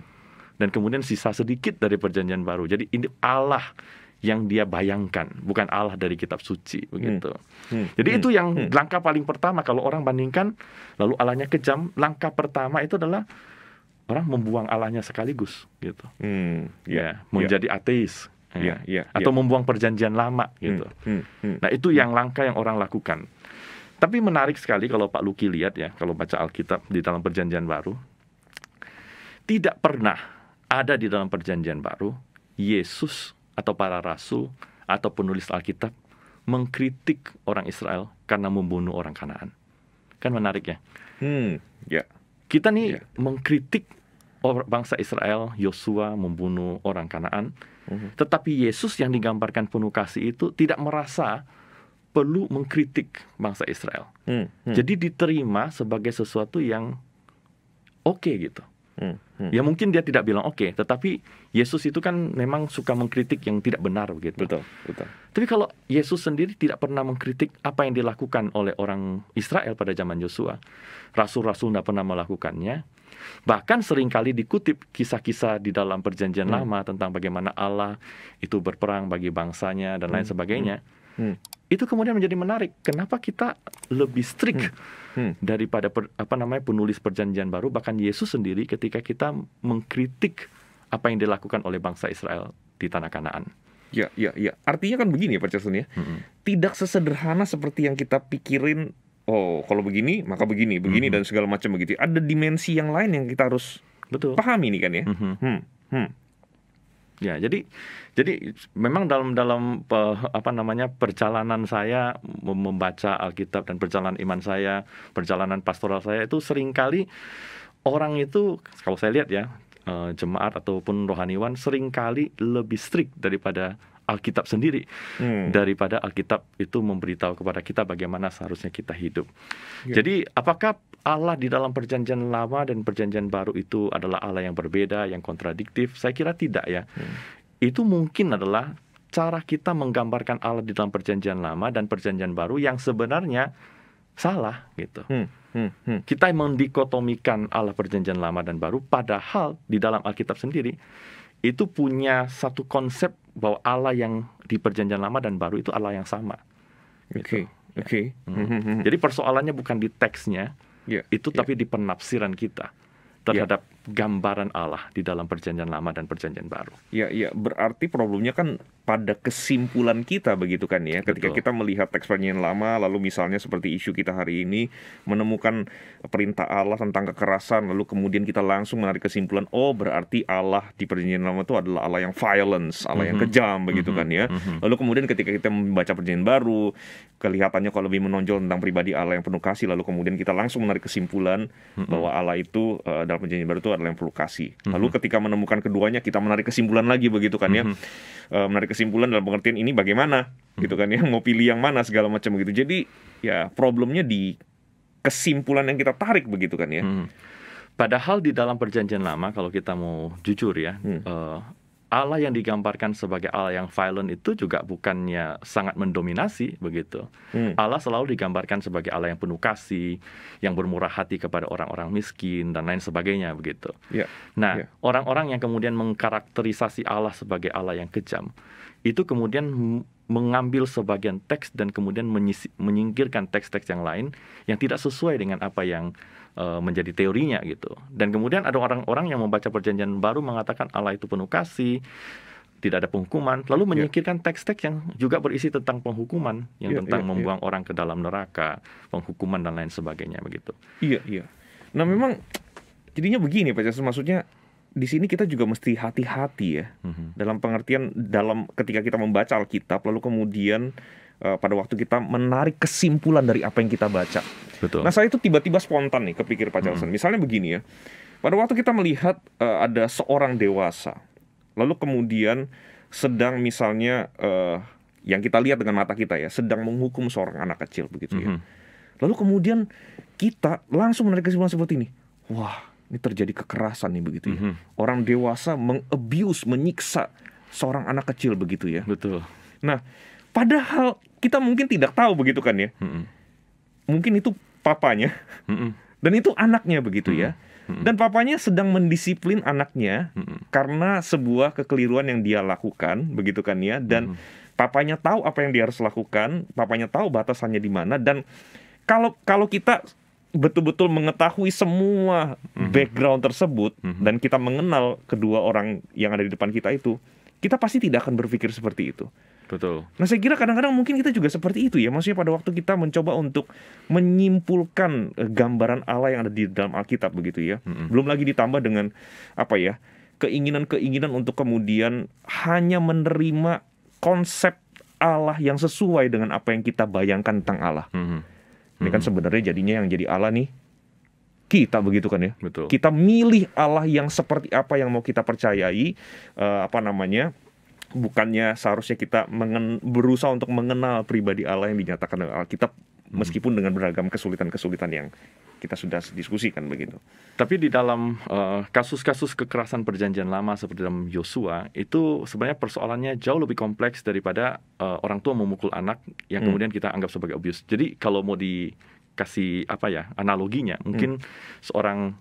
dan kemudian sisa sedikit dari perjanjian baru jadi ini Allah yang dia bayangkan, bukan Allah dari kitab suci hmm. begitu. Hmm. Hmm. Jadi hmm. itu yang hmm. langkah paling pertama kalau orang bandingkan lalu Allahnya kejam, langkah pertama itu adalah orang membuang Allahnya sekaligus gitu. Hmm. Yeah. Ya, menjadi yeah. ateis. Ya. ya, ya, atau ya. membuang perjanjian lama gitu. Hmm. Hmm. Hmm. Nah, itu yang langkah yang orang lakukan. Tapi menarik sekali kalau Pak Luki lihat ya, kalau baca Alkitab di dalam Perjanjian Baru, tidak pernah ada di dalam Perjanjian Baru Yesus atau para rasul atau penulis Alkitab mengkritik orang Israel karena membunuh orang Kanaan. Kan menarik ya? Hmm, ya. Yeah. Kita nih yeah. mengkritik bangsa Israel, Yosua membunuh orang Kanaan, hmm. tetapi Yesus yang digambarkan penuh kasih itu tidak merasa perlu mengkritik bangsa Israel. Hmm, hmm. Jadi diterima sebagai sesuatu yang oke okay, gitu. Hmm, hmm. Ya mungkin dia tidak bilang oke, okay, tetapi Yesus itu kan memang suka mengkritik yang tidak benar begitu. Betul, betul. Tapi kalau Yesus sendiri tidak pernah mengkritik apa yang dilakukan oleh orang Israel pada zaman Yosua, rasul-rasul tidak pernah melakukannya. Bahkan seringkali dikutip kisah-kisah di dalam Perjanjian hmm. Lama tentang bagaimana Allah itu berperang bagi bangsanya dan hmm. lain sebagainya. Hmm Hmm. Itu kemudian menjadi menarik. Kenapa kita lebih strict hmm. Hmm. daripada per, apa namanya penulis perjanjian baru bahkan Yesus sendiri ketika kita mengkritik apa yang dilakukan oleh bangsa Israel di tanah Kanaan. Ya, ya, ya. Artinya kan begini ya Pak Jason ya. Hmm. Tidak sesederhana seperti yang kita pikirin oh kalau begini maka begini begini -hmm. dan segala macam begitu ada dimensi yang lain yang kita harus betul pahami nih kan ya -hmm. hmm. Hmm. Ya, jadi jadi memang dalam dalam apa namanya perjalanan saya membaca Alkitab dan perjalanan iman saya, perjalanan pastoral saya itu seringkali orang itu kalau saya lihat ya eh, jemaat ataupun rohaniwan seringkali lebih strict daripada Alkitab sendiri hmm. daripada Alkitab itu memberitahu kepada kita bagaimana seharusnya kita hidup. Yeah. Jadi apakah Allah di dalam perjanjian lama dan perjanjian baru itu adalah Allah yang berbeda, yang kontradiktif? Saya kira tidak ya. Hmm. Itu mungkin adalah cara kita menggambarkan Allah di dalam perjanjian lama dan perjanjian baru yang sebenarnya salah gitu. Hmm, hmm, hmm. Kita mendikotomikan Allah perjanjian lama dan baru padahal di dalam Alkitab sendiri itu punya satu konsep bahwa Allah yang di perjanjian lama dan baru itu Allah yang sama. Oke. Gitu. Oke. Okay. Ya. Hmm. Hmm. -hmm. Jadi persoalannya bukan di teksnya, yeah. itu yeah. tapi di penafsiran kita terhadap yeah gambaran Allah di dalam perjanjian lama dan perjanjian baru. Ya, ya, berarti problemnya kan pada kesimpulan kita begitu kan ya. Ketika Betul. kita melihat teks perjanjian lama lalu misalnya seperti isu kita hari ini menemukan perintah Allah tentang kekerasan lalu kemudian kita langsung menarik kesimpulan oh berarti Allah di perjanjian lama itu adalah Allah yang violence, Allah yang mhm. kejam begitu mm -hmm. kan ya. Mm -hmm. Lalu kemudian ketika kita membaca perjanjian baru kelihatannya kalau lebih menonjol tentang pribadi Allah yang penuh kasih lalu kemudian kita langsung menarik kesimpulan mm -hmm. bahwa Allah itu uh, dalam perjanjian baru itu adalah yang kasih Lalu mm-hmm. ketika menemukan keduanya kita menarik kesimpulan lagi begitu kan ya. Mm-hmm. menarik kesimpulan dalam pengertian ini bagaimana mm-hmm. gitu kan ya mau pilih yang mana segala macam begitu. Jadi ya problemnya di kesimpulan yang kita tarik begitu kan ya. Mm-hmm. Padahal di dalam perjanjian lama kalau kita mau jujur ya, hmm. uh, Allah yang digambarkan sebagai Allah yang violent itu juga bukannya sangat mendominasi begitu. Hmm. Allah selalu digambarkan sebagai Allah yang penuh kasih, yang bermurah hati kepada orang-orang miskin dan lain sebagainya begitu. Yeah. Nah, ya. orang-orang yeah. Orang -orang yang kemudian mengkarakterisasi Allah sebagai Allah yang kejam itu kemudian mengambil sebagian teks dan kemudian menyingkirkan teks-teks yang lain yang tidak sesuai dengan apa yang Eh, menjadi teorinya gitu. Dan kemudian ada orang-orang yang membaca perjanjian baru mengatakan Allah itu penuh kasih, tidak ada penghukuman, lalu ya. menyingkirkan teks-teks yang juga berisi tentang penghukuman, yang yeah, tentang yeah, ya. membuang yeah. orang ke dalam neraka, penghukuman dan lain sebagainya begitu. Iya, iya. Nah, memang jadinya begini Pak Jasus, maksudnya di sini kita juga mesti hati-hati ya. Mm -hmm. Dalam pengertian dalam ketika kita membaca Alkitab lalu kemudian Eh, pada waktu kita menarik kesimpulan dari apa yang kita baca. Betul. Nah, saya itu tiba-tiba spontan nih kepikir Pak Jalsan. Hmm. Misalnya begini ya. Pada waktu kita melihat uh, ada seorang dewasa lalu kemudian sedang misalnya uh, yang kita lihat dengan mata kita ya, sedang menghukum seorang anak kecil begitu ya. -hmm. Lalu kemudian kita langsung menarik kesimpulan seperti ini. Wah, ini terjadi kekerasan nih begitu ya. Mm -hmm. Orang dewasa mengabuse, menyiksa seorang anak kecil begitu ya. Betul. Nah, Padahal kita mungkin tidak tahu begitu kan ya. Mm Mungkin itu papanya. Mm Dan itu anaknya begitu mm ya. Mm Dan papanya sedang mendisiplin anaknya mm karena sebuah kekeliruan yang dia lakukan begitu kan ya. Dan mm papanya tahu apa yang dia harus lakukan, papanya tahu batasannya di mana dan kalau kalau kita betul-betul mengetahui semua mm-hmm. background tersebut mm-hmm. dan kita mengenal kedua orang yang ada di depan kita itu, kita pasti tidak akan berpikir seperti itu. Betul. Nah, saya kira kadang-kadang mungkin kita juga seperti itu ya. Maksudnya pada waktu kita mencoba untuk menyimpulkan eh, gambaran Allah yang ada di dalam Alkitab begitu ya. Mm -hmm. Belum lagi ditambah dengan apa ya? keinginan-keinginan untuk kemudian hanya menerima konsep Allah yang sesuai dengan apa yang kita bayangkan tentang Allah. Mm -hmm. Ini kan mm-hmm. sebenarnya jadinya yang jadi Allah nih kita begitu kan ya. Betul. Kita milih Allah yang seperti apa yang mau kita percayai, uh, apa namanya, bukannya seharusnya kita mengen, berusaha untuk mengenal pribadi Allah yang dinyatakan dalam Alkitab hmm. meskipun dengan beragam kesulitan-kesulitan yang kita sudah diskusikan begitu. Tapi di dalam eh, kasus-kasus uh, kekerasan perjanjian lama seperti dalam Yosua itu sebenarnya persoalannya jauh lebih kompleks daripada uh, orang tua memukul anak yang hmm. kemudian kita anggap sebagai abuse. Jadi kalau mau dikasih apa ya analoginya, mungkin hmm. seorang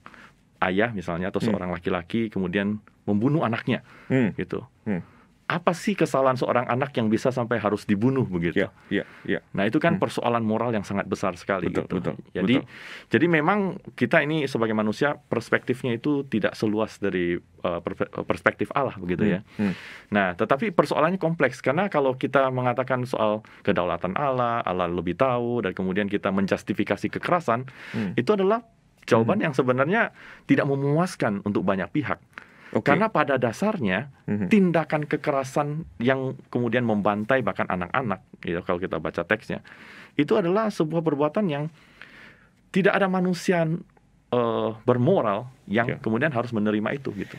ayah misalnya atau hmm. seorang laki laki-laki kemudian membunuh anaknya hmm. gitu. Hmm apa sih kesalahan seorang anak yang bisa sampai harus dibunuh begitu? Ya, ya, ya. Nah itu kan hmm. persoalan moral yang sangat besar sekali. Betul, gitu. betul. Jadi, betul. jadi memang kita ini sebagai manusia perspektifnya itu tidak seluas dari eh, eh, perspektif Allah begitu ya. hmm. ya. Hmm. Nah, tetapi persoalannya kompleks karena kalau kita mengatakan soal kedaulatan Allah, Allah lebih tahu, dan kemudian kita menjustifikasi kekerasan, hmm. itu adalah jawaban hmm. yang sebenarnya tidak memuaskan untuk banyak pihak. Okay. Karena pada dasarnya mhm. tindakan kekerasan yang kemudian membantai bahkan anak-anak, gitu kalau kita baca teksnya, itu adalah sebuah perbuatan yang tidak ada manusia uh, bermoral yang okay. kemudian harus menerima itu gitu.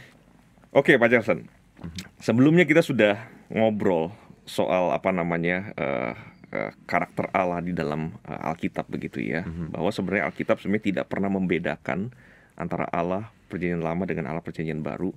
Oke, okay, Pak Jackson. Mhm. Sebelumnya kita sudah ngobrol soal apa namanya uh, uh, karakter Allah di dalam uh, Alkitab begitu ya, mm-hmm. bahwa sebenarnya Alkitab sebenarnya tidak pernah membedakan antara Allah perjanjian lama dengan Allah perjanjian baru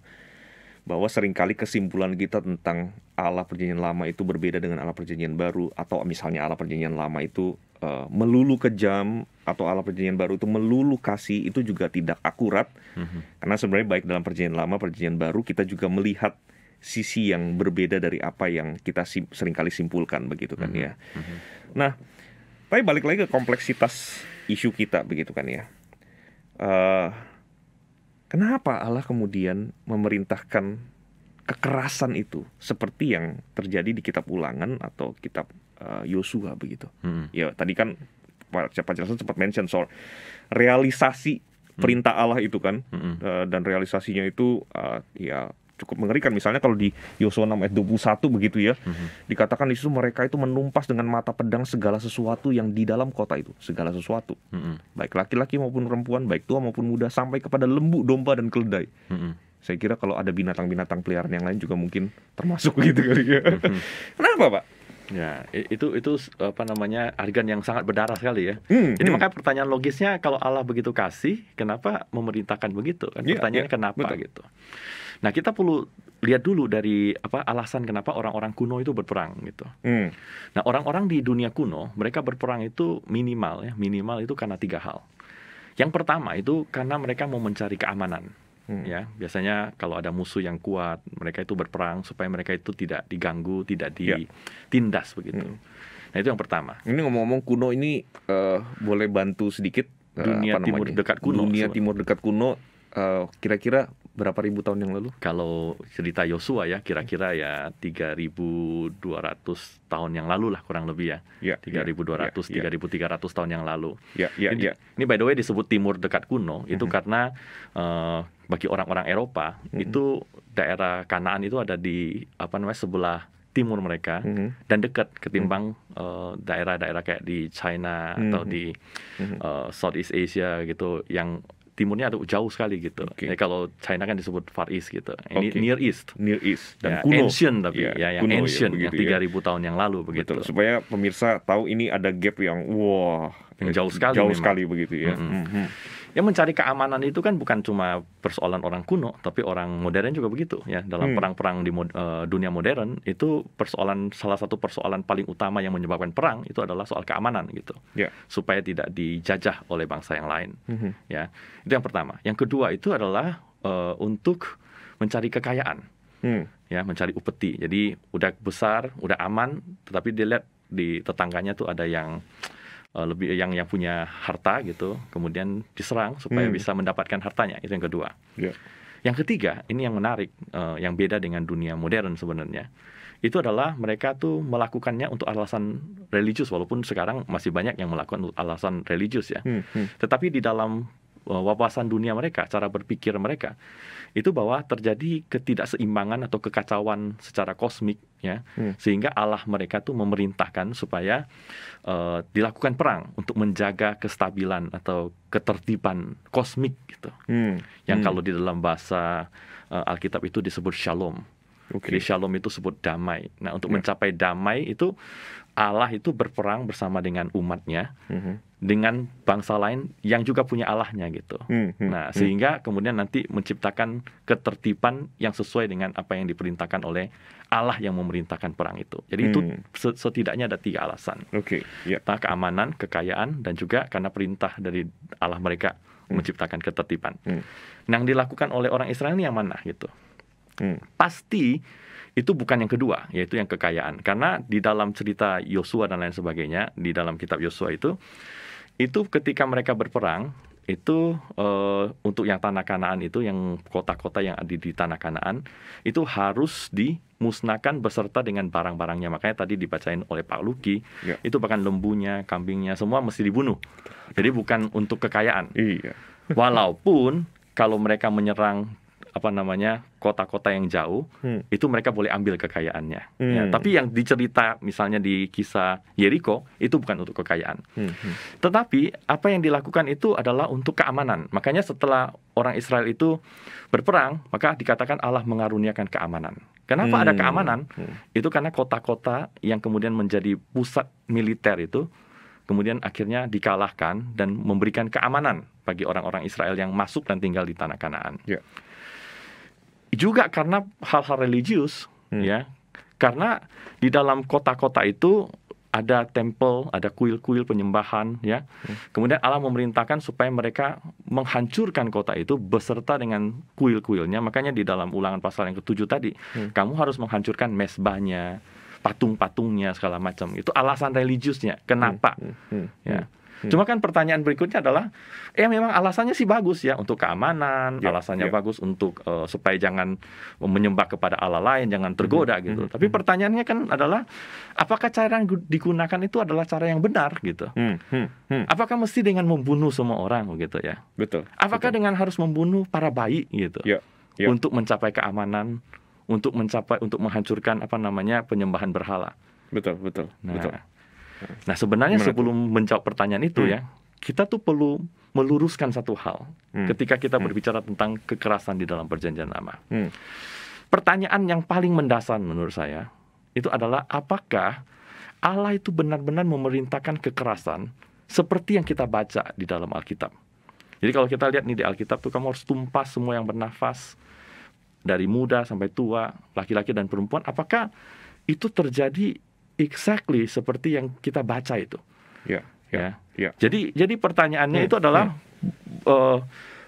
bahwa seringkali kesimpulan kita tentang Allah perjanjian lama itu berbeda dengan Allah perjanjian baru atau misalnya Allah perjanjian lama itu uh, melulu kejam atau Allah perjanjian baru itu melulu kasih itu juga tidak akurat mm-hmm. karena sebenarnya baik dalam perjanjian lama perjanjian baru kita juga melihat sisi yang berbeda dari apa yang kita sim- seringkali simpulkan begitu kan mm-hmm. ya mm-hmm. nah tapi balik lagi ke kompleksitas isu kita begitu kan ya uh, kenapa Allah kemudian memerintahkan kekerasan itu seperti yang terjadi di kitab Ulangan atau kitab eh, Yosua uh, begitu. Hmm. Ya tadi kan Pak Jelasan sempat mention soal realisasi perintah Allah itu kan hmm. uh, dan realisasinya itu uh, ya cukup mengerikan. Misalnya kalau di Yosua 6 ayat 21 begitu ya, mm-hmm. dikatakan di situ mereka itu menumpas dengan mata pedang segala sesuatu yang di dalam kota itu, segala sesuatu. Mm-hmm. Baik laki-laki maupun perempuan, baik tua maupun muda sampai kepada lembu, domba dan keledai. Mm-hmm. Saya kira kalau ada binatang-binatang peliharaan yang lain juga mungkin termasuk gitu kali ya. Mm-hmm. Kenapa, Pak? Ya, itu itu apa namanya argan yang sangat berdarah sekali ya. Hmm, Jadi hmm. makanya pertanyaan logisnya kalau Allah begitu kasih, kenapa memerintahkan begitu? Kan yeah, iya, yeah, kenapa betul. gitu. Nah, kita perlu lihat dulu dari apa alasan kenapa orang-orang kuno itu berperang gitu. Hmm. Nah, orang-orang di dunia kuno, mereka berperang itu minimal ya, minimal itu karena tiga hal. Yang pertama itu karena mereka mau mencari keamanan hmm. ya biasanya kalau ada musuh yang kuat mereka itu berperang supaya mereka itu tidak diganggu tidak ya. ditindas ya. begitu hmm. nah itu yang pertama ini ngomong-ngomong kuno ini uh, boleh bantu sedikit uh, dunia apa timur namanya? dekat kuno dunia sebenarnya. timur dekat kuno kira eh, kira-kira berapa ribu tahun yang lalu? Kalau cerita Yosua ya kira-kira ya 3200 tahun yang lalu lah kurang lebih ya. Yeah, 3200 yeah, yeah, 3300 tahun yang lalu. Yeah, yeah, ini, yeah. ini by the way disebut timur dekat kuno itu mm -hmm. karena uh, bagi orang-orang Eropa mm hmm. itu daerah Kanaan itu ada di apa namanya sebelah timur mereka mm hmm. dan dekat ketimbang eh, daerah-daerah hmm. uh, daerah -daerah kayak di China mm hmm. atau di mm-hmm. uh, Southeast Asia gitu yang timurnya ada jauh sekali gitu. Okay. Ya, Jadi kalau China kan disebut Far East gitu. Ini okay. Near East. Near East dan ya, kuno. ancient tapi ya, ya yang kuno, ya, ancient ya, begitu, yang 3000 ya. tahun yang lalu begitu. Betul. Supaya pemirsa tahu ini ada gap yang wah wow, yang jauh sekali jauh memang. sekali begitu ya. Mm -hmm. Mm -hmm yang mencari keamanan itu kan bukan cuma persoalan orang kuno, tapi orang modern juga begitu ya. Dalam hmm. perang-perang hmm. di mod, uh, dunia modern itu persoalan salah satu persoalan paling utama yang menyebabkan perang itu adalah soal keamanan gitu. Yeah. Supaya tidak dijajah oleh bangsa yang lain. Mm-hmm. Ya. Itu yang pertama. Yang kedua itu adalah uh, untuk mencari kekayaan. Hmm. Ya, mencari upeti. Jadi udah besar, udah aman, tetapi dilihat di tetangganya tuh ada yang uh, lebih yang yang punya harta gitu kemudian diserang supaya hmm. bisa mendapatkan hartanya itu yang kedua yeah. yang ketiga ini yang menarik uh, yang beda dengan dunia modern sebenarnya itu adalah mereka tuh melakukannya untuk alasan religius walaupun sekarang masih banyak yang melakukan alasan religius ya hmm, hmm. tetapi di dalam Eh, wawasan dunia mereka, cara berpikir mereka, itu bahwa terjadi ketidakseimbangan atau kekacauan secara kosmik, ya, hmm. sehingga Allah mereka tuh memerintahkan supaya uh, dilakukan perang untuk menjaga kestabilan atau ketertiban kosmik gitu, hmm. yang hmm. kalau di dalam bahasa uh, Alkitab itu disebut shalom. Okay. Jadi shalom itu sebut damai. Nah untuk yeah. mencapai damai itu Allah itu berperang bersama dengan umatnya. Mm -hmm dengan bangsa lain yang juga punya Allahnya gitu. Hmm, hmm, hmm. nah, sehingga hmm. kemudian nanti menciptakan ketertiban yang sesuai dengan apa yang diperintahkan oleh Allah yang memerintahkan perang itu. Jadi hmm. itu setidaknya ada tiga alasan. Oke. Okay, yeah. Nah, keamanan, kekayaan, dan juga karena perintah dari Allah mereka hmm. menciptakan ketertiban. Hmm. Nah, yang dilakukan oleh orang Israel ini yang mana gitu? Hmm. Pasti itu bukan yang kedua, yaitu yang kekayaan. Karena di dalam cerita Yosua dan lain sebagainya, di dalam kitab Yosua itu itu ketika mereka berperang itu uh, untuk yang tanah Kanaan itu yang kota-kota yang ada di tanah Kanaan itu harus dimusnahkan beserta dengan barang-barangnya makanya tadi dibacain oleh Pak Luki ya. itu bahkan lembunya kambingnya semua mesti dibunuh jadi bukan untuk kekayaan iya. walaupun kalau mereka menyerang apa namanya kota-kota yang jauh hmm. itu mereka boleh ambil kekayaannya hmm. ya, tapi yang dicerita misalnya di kisah Yeriko itu bukan untuk kekayaan Hmm. hmm. tetapi apa yang dilakukan itu adalah untuk keamanan makanya setelah orang Israel itu berperang maka dikatakan Allah mengaruniakan keamanan kenapa hmm. ada keamanan hmm. itu karena kota-kota yang kemudian menjadi pusat militer itu kemudian akhirnya dikalahkan dan memberikan keamanan bagi orang-orang Israel yang masuk dan tinggal di tanah Kanaan. Yeah juga karena hal-hal religius hmm. ya karena di dalam kota-kota itu ada temple, ada kuil-kuil penyembahan ya. Hmm. Kemudian Allah memerintahkan supaya mereka menghancurkan kota itu beserta dengan kuil-kuilnya. Makanya di dalam ulangan pasal yang ketujuh tadi, hmm. kamu harus menghancurkan mesbahnya, patung-patungnya segala macam. Itu alasan religiusnya. Kenapa? Hmm. Hmm. Hmm. Ya. Hmm. Cuma kan pertanyaan berikutnya adalah, ya eh, memang alasannya sih bagus ya untuk keamanan, yeah, alasannya yeah. bagus untuk uh, supaya jangan menyembah kepada Allah lain, jangan hmm, tergoda hmm. gitu. Hmm. Tapi hmm. pertanyaannya kan adalah, apakah cara yang digunakan itu adalah cara yang benar gitu? Hmm. Hmm. Hmm. Apakah mesti dengan membunuh semua orang gitu ya? Betul. Apakah betul. dengan harus membunuh para bayi gitu? Yeah. Yeah. Untuk mencapai keamanan, untuk mencapai, untuk menghancurkan apa namanya penyembahan berhala. Betul, betul, nah, betul. Nah, sebenarnya Menurut. sebelum menjawab pertanyaan itu hmm. ya, kita tuh perlu meluruskan satu hal hmm. ketika kita hmm. berbicara tentang kekerasan di dalam perjanjian lama. Hmm. Pertanyaan yang paling mendasar menurut saya itu adalah apakah Allah itu benar-benar memerintahkan kekerasan seperti yang kita baca di dalam Alkitab. Jadi kalau kita lihat nih di Alkitab tuh kamu harus tumpas semua yang bernafas dari muda sampai tua, laki-laki dan perempuan, apakah itu terjadi exactly seperti yang kita baca itu. Ya. Ya. ya. ya. Jadi jadi pertanyaannya hmm. itu adalah hmm. uh,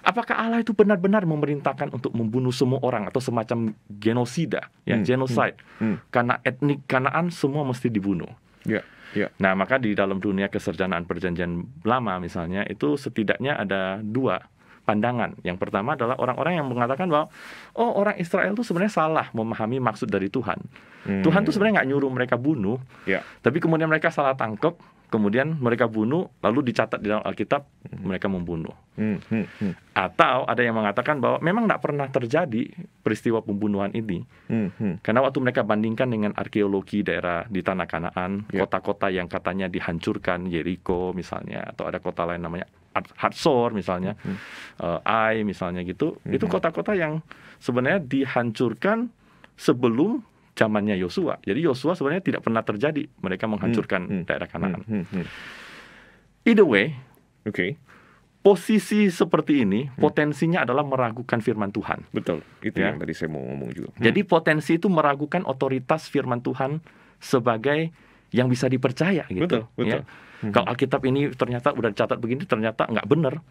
apakah Allah itu benar-benar memerintahkan untuk membunuh semua orang atau semacam genosida, ya, hmm. hmm genocide. Hmm. Hmm. Karena etnik Kanaan semua mesti dibunuh. Ya. Ya. Nah, maka di dalam dunia keserjanaan perjanjian lama misalnya itu setidaknya ada dua pandangan. Yang pertama adalah orang-orang yang mengatakan bahwa oh orang Israel itu sebenarnya salah memahami maksud dari Tuhan. Hmm. Tuhan tuh sebenarnya nggak nyuruh mereka bunuh, ya. tapi kemudian mereka salah tangkap, kemudian mereka bunuh, lalu dicatat di dalam Alkitab hmm. mereka membunuh. Hmm. Hmm. Hmm. Atau ada yang mengatakan bahwa memang nggak pernah terjadi peristiwa pembunuhan ini, hmm. Hmm. karena waktu mereka bandingkan dengan arkeologi daerah di tanah Kanaan, ya. kota-kota yeah. yang katanya dihancurkan, Jericho misalnya, atau ada kota lain namanya Hatsor misalnya, hmm. uh, eh, Ai misalnya gitu, hmm. itu kota-kota yang sebenarnya dihancurkan sebelum zamannya Yosua. Jadi Yosua sebenarnya tidak pernah terjadi mereka hmm. menghancurkan hmm. daerah Kanaan. Hmm. Hmm. hmm. Either way, okay. posisi seperti ini hmm. potensinya adalah meragukan firman Tuhan. Betul, itu ya. yang tadi saya mau ngomong juga. Hmm. Jadi potensi itu meragukan otoritas firman Tuhan sebagai yang bisa dipercaya gitu. Betul, betul. Ya. Hmm. Kalau Alkitab ini ternyata udah dicatat begini, ternyata nggak benar.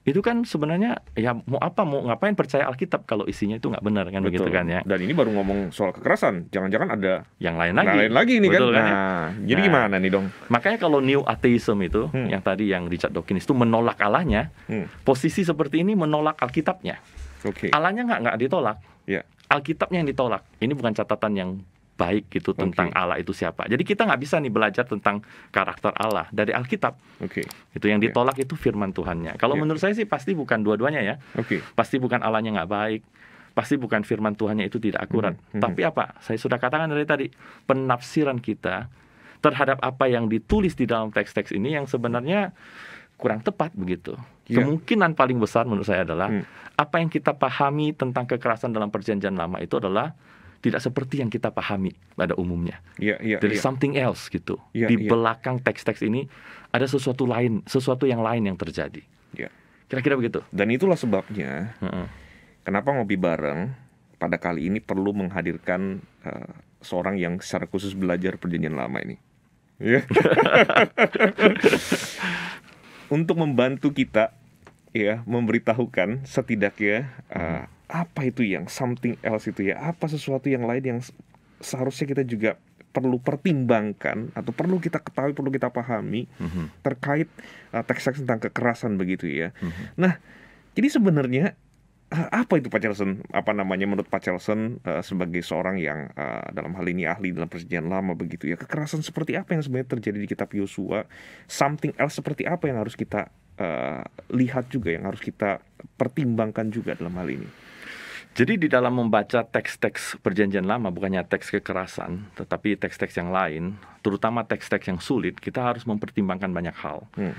Itu kan sebenarnya ya mau apa mau ngapain percaya Alkitab kalau isinya itu nggak benar kan begitu kan ya. Dan ini baru ngomong soal kekerasan, jangan-jangan ada yang lain lagi. Lain lagi ini kan. kan? Nah, nah, jadi gimana nih dong? Makanya kalau new atheism itu hmm. yang tadi yang Richard Dawkins itu menolak Allahnya, hmm. posisi seperti ini menolak Alkitabnya. Okay. Allahnya nggak nggak ditolak. Yeah. Alkitabnya yang ditolak. Ini bukan catatan yang baik gitu okay. tentang Allah itu siapa. Jadi kita nggak bisa nih belajar tentang karakter Allah dari Alkitab. Oke. Okay. Itu yang ditolak yeah. itu firman Tuhannya. Kalau yeah. menurut saya sih pasti bukan dua-duanya ya. Oke. Okay. Pasti bukan Allahnya nggak baik. Pasti bukan firman Tuhannya itu tidak akurat. Mm -hmm. Tapi apa? Saya sudah katakan dari tadi, penafsiran kita terhadap apa yang ditulis di dalam teks-teks ini yang sebenarnya kurang tepat begitu. Yeah. Kemungkinan paling besar menurut saya adalah mm. apa yang kita pahami tentang kekerasan dalam perjanjian lama itu adalah tidak seperti yang kita pahami pada umumnya. Yeah, yeah, There is yeah. something else gitu. Yeah, Di yeah. belakang teks-teks ini ada sesuatu lain, sesuatu yang lain yang terjadi. kira Kira-kira begitu. Dan itulah sebabnya mm -hmm. kenapa ngopi bareng pada kali ini perlu menghadirkan uh, seorang yang secara khusus belajar perjanjian lama ini. Yeah. Untuk membantu kita ya memberitahukan setidaknya uh, apa itu yang something else itu ya apa sesuatu yang lain yang seharusnya kita juga perlu pertimbangkan atau perlu kita ketahui perlu kita pahami mm-hmm. terkait uh, teks-teks tentang kekerasan begitu ya mm-hmm. nah jadi sebenarnya eh, apa itu Pachelson apa namanya menurut Pachelson uh, eh, sebagai seorang yang uh, dalam hal ini ahli dalam perjanjian lama begitu ya kekerasan seperti apa yang sebenarnya terjadi di kitab Yosua something else seperti apa yang harus kita uh, lihat juga yang harus kita pertimbangkan juga dalam hal ini jadi di dalam membaca teks-teks perjanjian lama bukannya teks kekerasan, tetapi teks-teks yang lain, terutama teks-teks yang sulit, kita harus mempertimbangkan banyak hal. Hmm.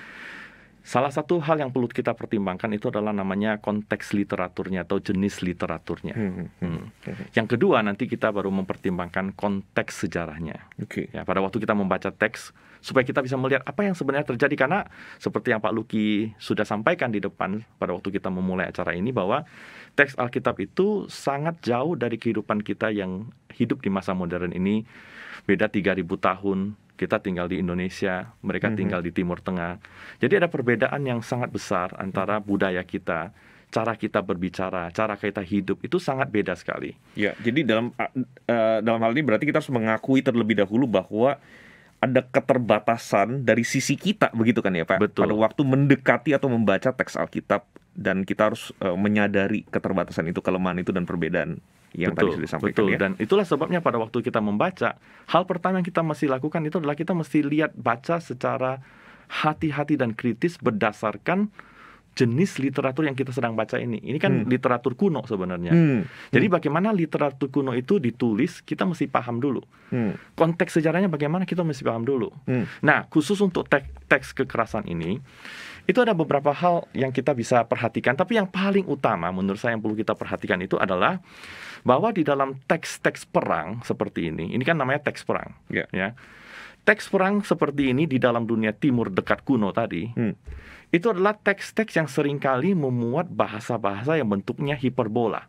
Salah satu hal yang perlu kita pertimbangkan itu adalah namanya konteks literaturnya atau jenis literaturnya. Hmm, hmm. Hmm. hmm. hmm, hmm. Yang kedua nanti kita baru mempertimbangkan konteks sejarahnya. Okay. Ya, pada waktu kita membaca teks supaya kita bisa melihat apa yang sebenarnya terjadi karena seperti yang Pak Luki sudah sampaikan di depan pada waktu kita memulai acara ini bahwa teks Alkitab itu sangat jauh dari kehidupan kita yang hidup di masa modern ini beda 3000 tahun kita tinggal di Indonesia, mereka mm -hmm. tinggal di Timur Tengah. Jadi ada perbedaan yang sangat besar antara budaya kita, cara kita berbicara, cara kita hidup itu sangat beda sekali. Ya, jadi dalam uh, dalam hal ini berarti kita harus mengakui terlebih dahulu bahwa ada keterbatasan dari sisi kita begitu kan ya Pak Betul. pada waktu mendekati atau membaca teks Alkitab dan kita harus uh, menyadari keterbatasan itu kelemahan itu dan perbedaan yang betul, tadi sudah disampaikan betul. ya. Dan itulah sebabnya pada waktu kita membaca, hal pertama yang kita mesti lakukan itu adalah kita mesti lihat baca secara hati-hati dan kritis berdasarkan jenis literatur yang kita sedang baca ini. Ini kan hmm. literatur kuno sebenarnya. Hmm. Jadi hmm. bagaimana literatur kuno itu ditulis, kita mesti paham dulu. Hmm. Konteks sejarahnya bagaimana kita mesti paham dulu. Hmm. Nah, khusus untuk teks, teks kekerasan ini, itu ada beberapa hal yang kita bisa perhatikan. Tapi yang paling utama menurut saya yang perlu kita perhatikan itu adalah bahwa di dalam teks-teks perang seperti ini, ini kan namanya teks perang, yeah. ya. Teks perang seperti ini di dalam dunia timur dekat kuno tadi, hmm. itu adalah teks-teks yang seringkali memuat bahasa-bahasa yang bentuknya hiperbola.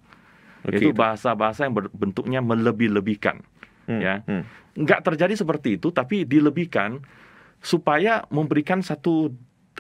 Okay, Itu bahasa-bahasa yang bentuknya melebih-lebihkan, hmm. ya. Hmm. Nggak terjadi seperti itu, tapi dilebihkan supaya memberikan satu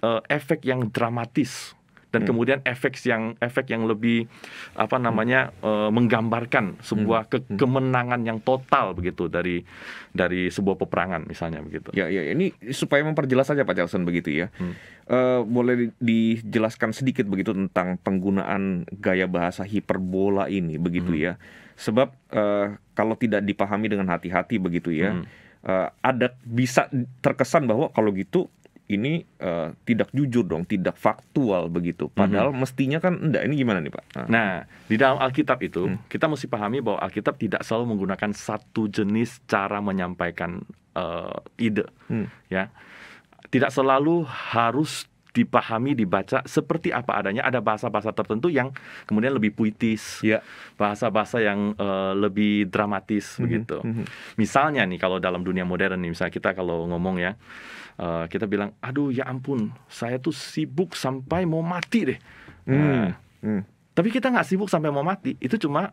uh, efek yang dramatis dan hmm. kemudian efek yang efek yang lebih apa namanya hmm. uh, menggambarkan sebuah hmm. ke hmm. kemenangan yang total begitu dari dari sebuah peperangan misalnya begitu. Ya ya, ya. ini supaya memperjelas saja Pak Jackson begitu ya. Hmm. Uh, boleh dijelaskan sedikit begitu tentang penggunaan gaya bahasa hiperbola ini begitu hmm. ya. Sebab uh, kalau tidak dipahami dengan hati-hati begitu ya. Hmm. Uh, ada bisa terkesan bahwa kalau gitu ini uh, tidak jujur dong, tidak faktual begitu. Mhm. Padahal mm -hmm. mestinya kan enggak. Ini gimana nih, Pak? Ah. Nah, di dalam Alkitab itu hmm. kita mesti pahami bahwa Alkitab tidak selalu menggunakan satu jenis cara menyampaikan uh, ide. Hmm. Ya. Tidak selalu harus dipahami, dibaca seperti apa adanya. Ada bahasa-bahasa tertentu yang kemudian lebih puitis, ya. bahasa-bahasa yeah. yang uh, lebih dramatis mm -hmm. begitu. Mm -hmm. Misalnya nih kalau dalam dunia modern nih, misalnya kita kalau ngomong ya, uh, kita bilang, aduh ya ampun, saya tuh sibuk sampai mau mati deh. Mm. Nah, mm. Tapi kita nggak sibuk sampai mau mati, itu cuma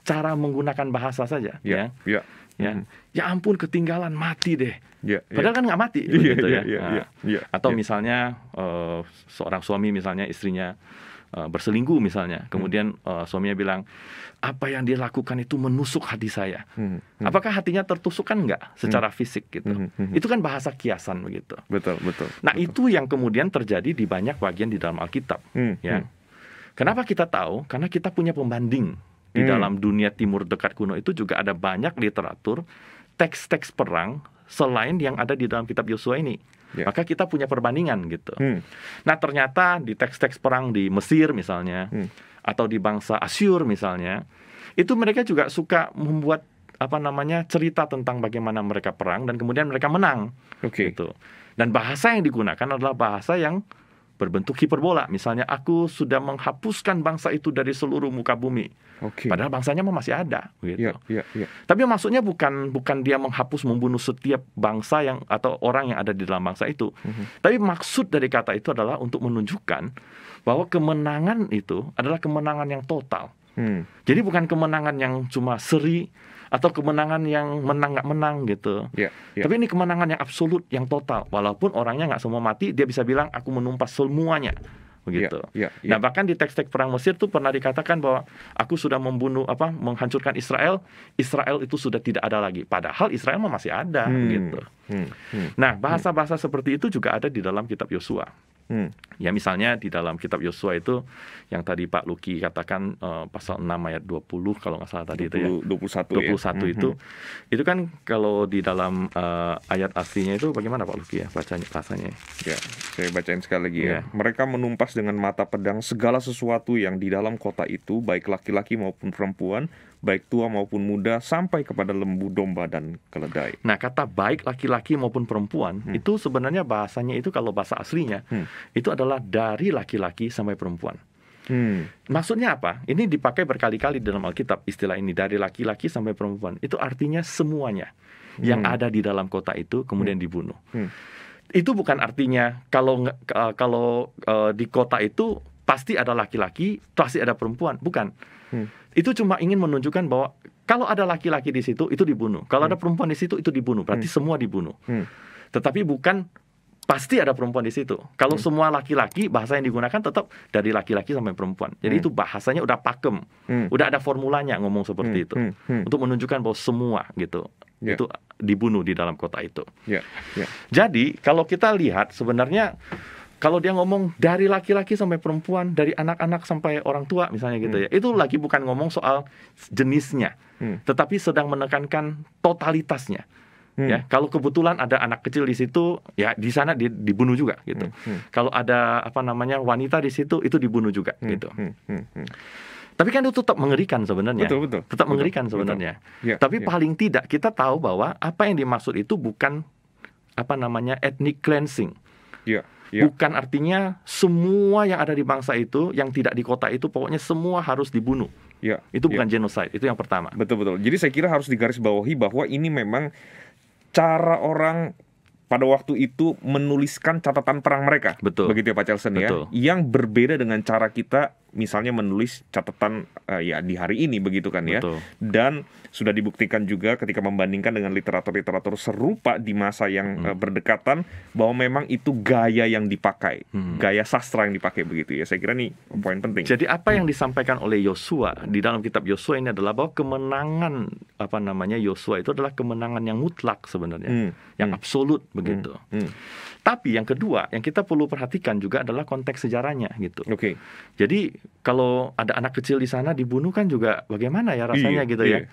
cara menggunakan bahasa saja. Yeah. Ya. Yeah. Ya ya hmm. ya ampun ketinggalan mati deh yeah, ya. padahal kan nggak mati yeah, gitu ya yeah, yeah, yeah, atau yeah. misalnya uh, seorang suami misalnya istrinya uh, berselingkuh misalnya hmm. kemudian uh, suaminya bilang apa yang dia lakukan itu menusuk hati saya hmm. Hmm. apakah hatinya tertusuk kan nggak hmm. secara hmm. fisik gitu hmm. Hmm. itu kan bahasa kiasan begitu betul betul nah betul. itu yang kemudian terjadi di banyak bagian di dalam Alkitab hmm. ya hmm. kenapa kita tahu karena kita punya pembanding di hmm. dalam dunia timur dekat kuno itu juga ada banyak literatur teks-teks perang selain yang ada di dalam kitab Yosua ini. Yeah. Maka kita punya perbandingan gitu. Hmm. Nah, ternyata di teks-teks perang di Mesir misalnya hmm. atau di bangsa Asyur misalnya, itu mereka juga suka membuat apa namanya cerita tentang bagaimana mereka perang dan kemudian mereka menang. Oke. Okay. Gitu. Dan bahasa yang digunakan adalah bahasa yang berbentuk hiperbola. Misalnya aku sudah menghapuskan bangsa itu dari seluruh muka bumi. Okay. Padahal bangsanya masih ada gitu. Yeah, yeah, yeah. Tapi maksudnya bukan bukan dia menghapus membunuh setiap bangsa yang atau orang yang ada di dalam bangsa itu. Mm -hmm. Tapi maksud dari kata itu adalah untuk menunjukkan bahwa kemenangan itu adalah kemenangan yang total. Hmm. Jadi bukan kemenangan yang cuma seri atau kemenangan yang menang nggak menang gitu. Yeah, yeah. Tapi ini kemenangan yang absolut, yang total. Walaupun orangnya nggak semua mati, dia bisa bilang aku menumpas semuanya begitu. Yeah, yeah, yeah. Nah bahkan di teks-teks perang Mesir tuh pernah dikatakan bahwa aku sudah membunuh apa menghancurkan Israel, Israel itu sudah tidak ada lagi. Padahal Israel masih ada hmm, gitu. Hmm, hmm, nah bahasa-bahasa hmm. seperti itu juga ada di dalam kitab Yosua. Hmm. Ya misalnya di dalam kitab Yosua itu yang tadi Pak Luki katakan uh, pasal 6 ayat 20 kalau nggak salah tadi 20, itu ya. 21 21 ya. Hmm, itu. Mm -hmm. Itu kan kalau di dalam uh, ayat aslinya itu bagaimana Pak Luki ya bacanya rasanya? Ya, saya bacain sekali lagi ya. ya. Mereka menumpas dengan mata pedang segala sesuatu yang di dalam kota itu baik laki-laki maupun perempuan baik tua maupun muda, sampai kepada lembu domba dan keledai. Nah, kata baik laki-laki maupun perempuan hmm. itu sebenarnya bahasanya itu kalau bahasa aslinya hmm. itu adalah dari laki-laki sampai perempuan. Hmm. Maksudnya apa? Ini dipakai berkali-kali dalam Alkitab istilah ini dari laki-laki sampai perempuan. Itu artinya semuanya hmm. yang ada di dalam kota itu kemudian hmm. dibunuh. Hmm. Itu bukan artinya kalau eh, kalau eh, di kota itu pasti ada laki-laki, pasti ada perempuan, bukan. Hmm. Itu cuma ingin menunjukkan bahwa kalau ada laki-laki di situ itu dibunuh, kalau hmm. ada perempuan di situ itu dibunuh, berarti hmm. semua dibunuh. Hmm. Tetapi bukan pasti ada perempuan di situ. Kalau hmm. semua laki-laki, bahasa yang digunakan tetap dari laki-laki sampai perempuan. Jadi hmm. itu bahasanya udah pakem, hmm. udah ada formulanya ngomong seperti hmm. itu hmm. Hmm. untuk menunjukkan bahwa semua gitu yeah. itu dibunuh di dalam kota itu. Yeah. Yeah. Jadi kalau kita lihat sebenarnya kalau dia ngomong dari laki-laki sampai perempuan, dari anak-anak sampai orang tua misalnya gitu hmm. ya. Itu lagi bukan ngomong soal jenisnya, hmm. tetapi sedang menekankan totalitasnya. Hmm. Ya, kalau kebetulan ada anak kecil di situ, ya di sana dibunuh juga gitu. Hmm. Hmm. Kalau ada apa namanya wanita di situ, itu dibunuh juga hmm. gitu. Hmm. Hmm. Hmm. Tapi kan itu tetap mengerikan sebenarnya. Betul, betul. Tetap betul, mengerikan sebenarnya. Ya, Tapi ya. paling tidak kita tahu bahwa apa yang dimaksud itu bukan apa namanya ethnic cleansing. Ya Yeah. Bukan artinya semua yang ada di bangsa itu, yang tidak di kota itu, pokoknya semua harus dibunuh. Ya. Itu iya. bukan ya. genocide. Itu yang pertama. Betul betul. Jadi saya kira harus digarisbawahi bahwa ini memang cara orang pada waktu itu menuliskan catatan perang mereka. Betul. Begitu ya Pak Chelsen ya. Betul. Yang berbeda dengan cara kita misalnya menulis catatan uh, ya di hari ini begitu kan ya. Dan sudah dibuktikan juga ketika membandingkan dengan literatur-literatur serupa di masa yang hmm. uh, berdekatan bahwa memang itu gaya yang dipakai, hmm. gaya sastra yang dipakai begitu ya. Saya kira ini poin penting. Jadi apa yang disampaikan oleh Yosua di dalam kitab Yosua ini adalah bahwa kemenangan apa namanya Yosua itu adalah kemenangan yang mutlak sebenarnya, hmm. yang hmm. absolut begitu. Hmm. Hmm. Tapi yang kedua, yang kita perlu perhatikan juga adalah konteks sejarahnya gitu. Oke. Okay. Jadi kalau ada anak kecil di sana dibunuh kan juga bagaimana ya rasanya iya, gitu ya? iya. ya.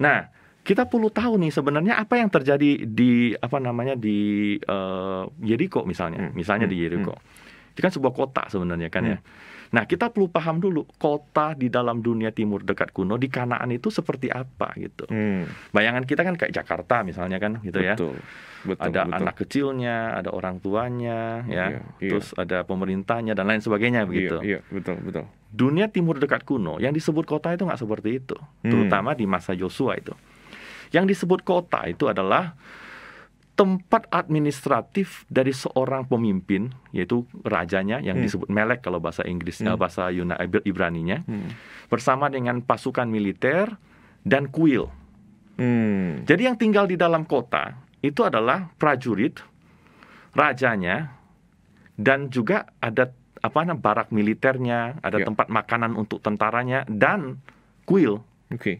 Nah, kita perlu tahu nih sebenarnya apa yang terjadi di apa namanya di uh, Yeriko misalnya, hmm. misalnya hmm. di Jericho. Hmm. Itu kan sebuah kota sebenarnya kan ya. hmm. ya. Nah, kita perlu paham dulu kota di dalam dunia timur dekat kuno di Kanaan itu seperti apa gitu. Hmm. Bayangan kita kan kayak Jakarta misalnya kan gitu betul, ya. Betul. Betul. Ada betul. anak kecilnya, ada orang tuanya ya, iya, iya. ada pemerintahnya dan lain sebagainya iya, begitu. Iya, iya betul, betul. Dunia timur dekat kuno yang disebut kota itu nggak seperti itu, hmm. terutama di masa Yosua itu. Yang disebut kota itu adalah tempat administratif dari seorang pemimpin yaitu rajanya yang hmm. disebut melek kalau bahasa Inggris eh, hmm. bahasa Yunani eh, Ibraninya hmm. bersama dengan pasukan militer dan kuil. Hmm. Jadi yang tinggal di dalam kota itu adalah prajurit rajanya dan juga ada apa namanya barak militernya, ada yeah. tempat makanan untuk tentaranya dan kuil. Oke. Okay.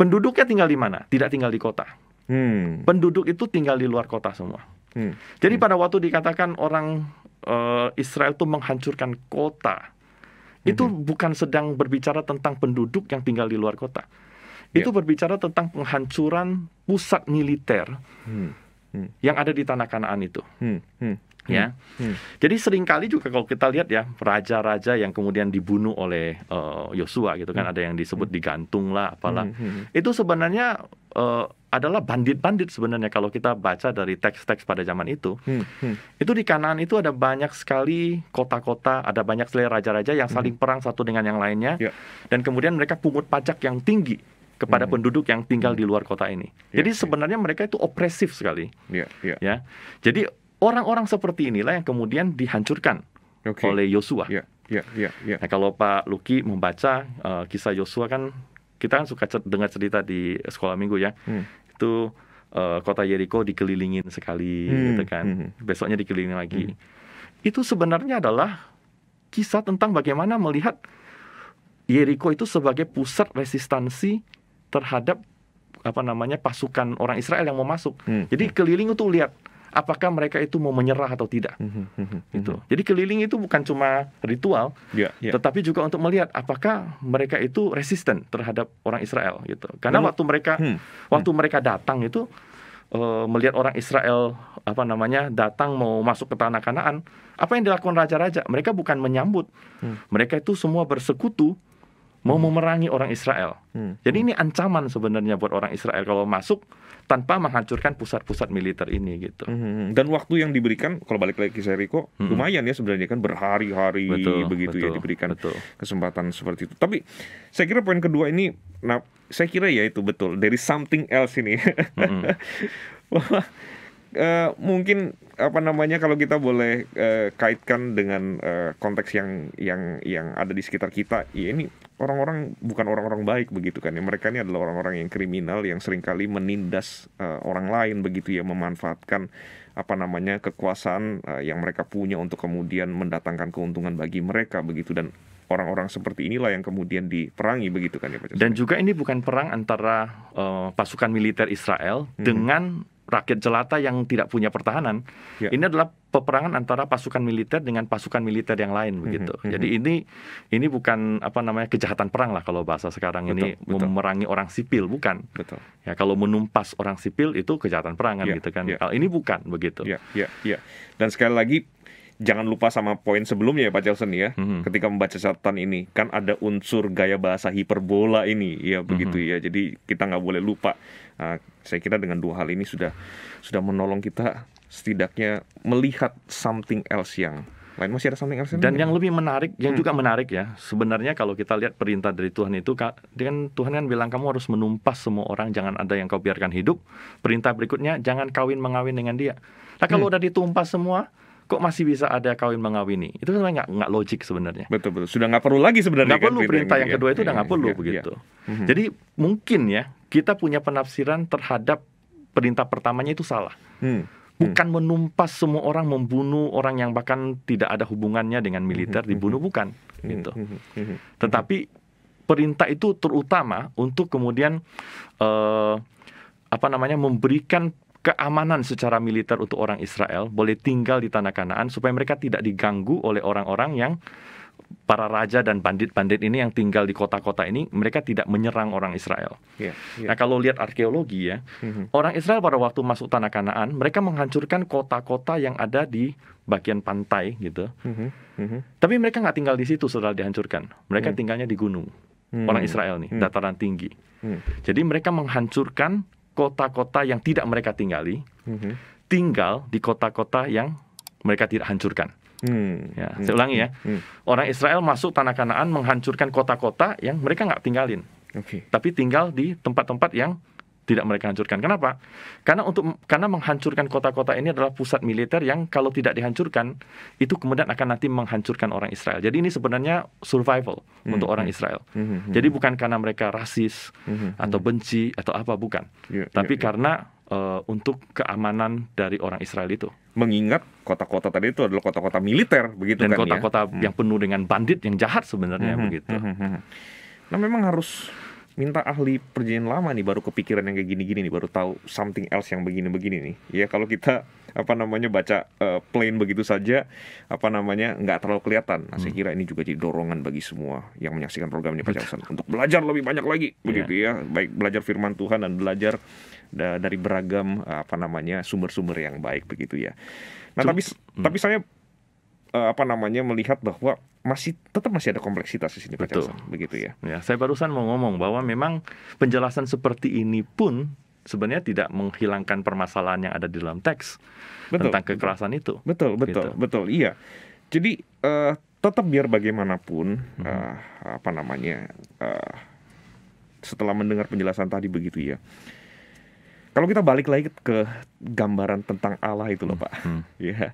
Penduduknya tinggal di mana? Tidak tinggal di kota Hmm. Penduduk itu tinggal di luar kota semua. Hmm. Jadi hmm. pada waktu dikatakan orang uh, Israel itu menghancurkan kota, hmm. itu bukan sedang berbicara tentang penduduk yang tinggal di luar kota. Yeah. Itu berbicara tentang penghancuran pusat militer hmm. Hmm. yang ada di tanah Kanaan itu. Hmm. Hmm. Hmm. ya. Hmm. Jadi seringkali juga kalau kita lihat ya raja-raja yang kemudian dibunuh oleh eh, Yosua uh, gitu kan hmm. ada yang disebut hmm. digantung lah apalah. Hmm. Hmm. hmm. Itu sebenarnya uh, adalah bandit-bandit sebenarnya kalau kita baca dari teks-teks pada zaman itu. Hmm, hmm. Itu di kanan itu ada banyak sekali kota-kota, ada banyak sekali raja-raja yang saling hmm. perang satu dengan yang lainnya. Yeah. Dan kemudian mereka pungut pajak yang tinggi kepada hmm. penduduk yang tinggal di luar kota ini. Yeah, Jadi ya. sebenarnya mereka itu opresif sekali. Yeah, yeah. Ya. Jadi Orang-orang seperti inilah yang kemudian dihancurkan okay. oleh Yosua. Yeah, yeah, yeah, yeah. Nah, kalau Pak Luki membaca uh, kisah Yosua kan kita kan suka cer dengar cerita di sekolah minggu ya. Hmm. Itu uh, kota Jericho dikelilingin sekali hmm. gitu kan. Hmm, hmm. Besoknya dikelilingin lagi. Hmm. Itu sebenarnya adalah kisah tentang bagaimana melihat Jericho itu sebagai pusat resistansi terhadap apa namanya pasukan orang Israel yang mau masuk. Hmm. Jadi hmm. keliling itu lihat apakah mereka itu mau menyerah atau tidak. Hmm, hmm, hmm, itu. Jadi keliling itu bukan cuma ritual, yeah, yeah. tetapi juga untuk melihat apakah mereka itu resisten terhadap orang Israel gitu. Karena Lalu, waktu mereka hmm. waktu mereka datang itu uh, melihat orang Israel apa namanya datang mau masuk ke tanah Kanaan, apa yang dilakukan raja-raja? Mereka bukan menyambut. Hmm. Mereka itu semua bersekutu mau hmm. memerangi orang Israel. Hmm. Jadi ini ancaman sebenarnya buat orang Israel kalau masuk tanpa menghancurkan pusat-pusat militer ini gitu. Hmm. hmm, hmm. Dan waktu yang diberikan kalau balik lagi ke Seriko hmm. lumayan ya sebenarnya kan berhari-hari begitu ya betul, ya diberikan betul. kesempatan seperti itu. Tapi saya kira poin kedua ini nah saya kira ya itu betul dari something else ini. Hmm. Uh, mungkin apa namanya kalau kita boleh uh, kaitkan dengan uh, konteks yang yang yang ada di sekitar kita ya ini orang-orang bukan orang-orang baik begitu kan ya mereka ini adalah orang-orang yang kriminal yang seringkali menindas uh, orang lain begitu ya memanfaatkan apa namanya kekuasaan uh, yang mereka punya untuk kemudian mendatangkan keuntungan bagi mereka begitu dan orang-orang seperti inilah yang kemudian diperangi begitu kan ya Pak Dan juga ini bukan perang antara uh, pasukan militer Israel hmm. dengan rakyat jelata yang tidak punya pertahanan. Ya. Ini adalah peperangan antara pasukan militer dengan pasukan militer yang lain mhm, begitu. Mm -hmm. Jadi ini ini bukan apa namanya kejahatan perang lah kalau bahasa sekarang betul, ini betul. memerangi orang sipil bukan. Betul. Ya kalau menumpas orang sipil itu kejahatan perang kan ya, gitu kan. Ya. ini bukan begitu. Ya, ya, ya. Dan sekali lagi jangan lupa sama poin sebelumnya ya Pak Jelson ya, mm-hmm. ketika membaca catatan ini kan ada unsur gaya bahasa hiperbola ini, ya begitu mm-hmm. ya. Jadi kita nggak boleh lupa Ah, saya kira dengan dua hal ini sudah sudah menolong kita setidaknya melihat something else yang lain masih ada something else dan yang lebih menarik yang hmm. juga menarik ya sebenarnya kalau kita lihat perintah dari Tuhan itu dengan Tuhan kan bilang kamu harus menumpas semua orang jangan ada yang kau biarkan hidup perintah berikutnya jangan kawin mengawin dengan dia nah kalau hmm. udah ditumpas semua kok masih bisa ada kawin mengawini? Itu sebenarnya kan nggak nggak logik sebenarnya. Betul betul. Sudah nggak perlu lagi sebenarnya. Nggak perlu kan, perintah yang ya. kedua itu udah nggak iya, perlu iya, iya. begitu. Mhm. Jadi mungkin ya kita punya penafsiran terhadap perintah pertamanya itu salah. Hmm. Bukan hmm. menumpas semua orang membunuh orang yang bahkan tidak ada hubungannya dengan militer mhm, mhm. dibunuh bukan gitu. Tetapi perintah itu terutama untuk kemudian eh, apa namanya memberikan keamanan secara militer untuk orang Israel boleh tinggal di tanah Kanaan supaya mereka tidak diganggu oleh orang-orang yang para raja dan bandit-bandit ini yang tinggal di kota-kota ini mereka tidak menyerang orang Israel. Yeah, yeah. Nah kalau lihat arkeologi ya, mm-hmm. orang Israel pada waktu masuk tanah Kanaan mereka menghancurkan kota-kota yang ada di bagian pantai gitu. Mm-hmm. Tapi mereka nggak tinggal di situ setelah dihancurkan. Mereka mm tinggalnya di gunung. mm Orang Israel nih mm dataran tinggi. Mhm. Jadi mereka menghancurkan kota-kota yang tidak mereka tinggali, hmm tinggal di kota-kota yang mereka tidak hancurkan. Hmm. Ya, saya ulangi ya, hmm. orang Israel masuk tanah Kanaan menghancurkan kota-kota yang mereka nggak tinggalin, okay. tapi tinggal di tempat-tempat yang tidak mereka hancurkan. Kenapa? Karena untuk karena menghancurkan kota-kota ini adalah pusat militer yang kalau tidak dihancurkan itu kemudian akan nanti menghancurkan orang Israel. Jadi ini sebenarnya survival hmm untuk orang hmm. Israel. Mm-hmm. Jadi bukan karena mereka rasis hmm atau benci atau apa bukan. Yeah, ya, Tapi yeah, yeah. karena uh, untuk keamanan dari orang Israel itu. Mengingat kota-kota tadi itu adalah kota-kota militer begitu Dan kan ya? kota-kota ya? yang penuh dengan bandit yang jahat sebenarnya mm-hmm. begitu. hmm Nah memang harus minta ahli perjanjian lama nih baru kepikiran yang kayak gini-gini nih baru tahu something else yang begini-begini nih ya kalau kita apa namanya baca uh, plain begitu saja apa namanya nggak terlalu kelihatan nah, saya hmm. kira ini juga jadi dorongan bagi semua yang menyaksikan programnya Pak Jackson untuk belajar lebih banyak lagi begitu iya. ya baik belajar firman Tuhan dan belajar da dari beragam apa namanya sumber-sumber yang baik begitu ya nah Cuma, tapi hmm. tapi saya uh, apa namanya melihat bahwa masih tetap masih ada kompleksitas di sini Pak Betul. begitu ya. Ya, saya barusan mau ngomong bahwa memang penjelasan seperti ini pun sebenarnya tidak menghilangkan permasalahan yang ada di dalam teks betul, tentang kekerasan betul, itu. Betul, betul, gitu. betul. Iya. Jadi uh, tetap biar bagaimanapun hmm. uh, apa namanya uh, setelah mendengar penjelasan tadi begitu ya. Kalau kita balik lagi ke gambaran tentang Allah itu loh, hmm, Pak. Hmm. ya. Yeah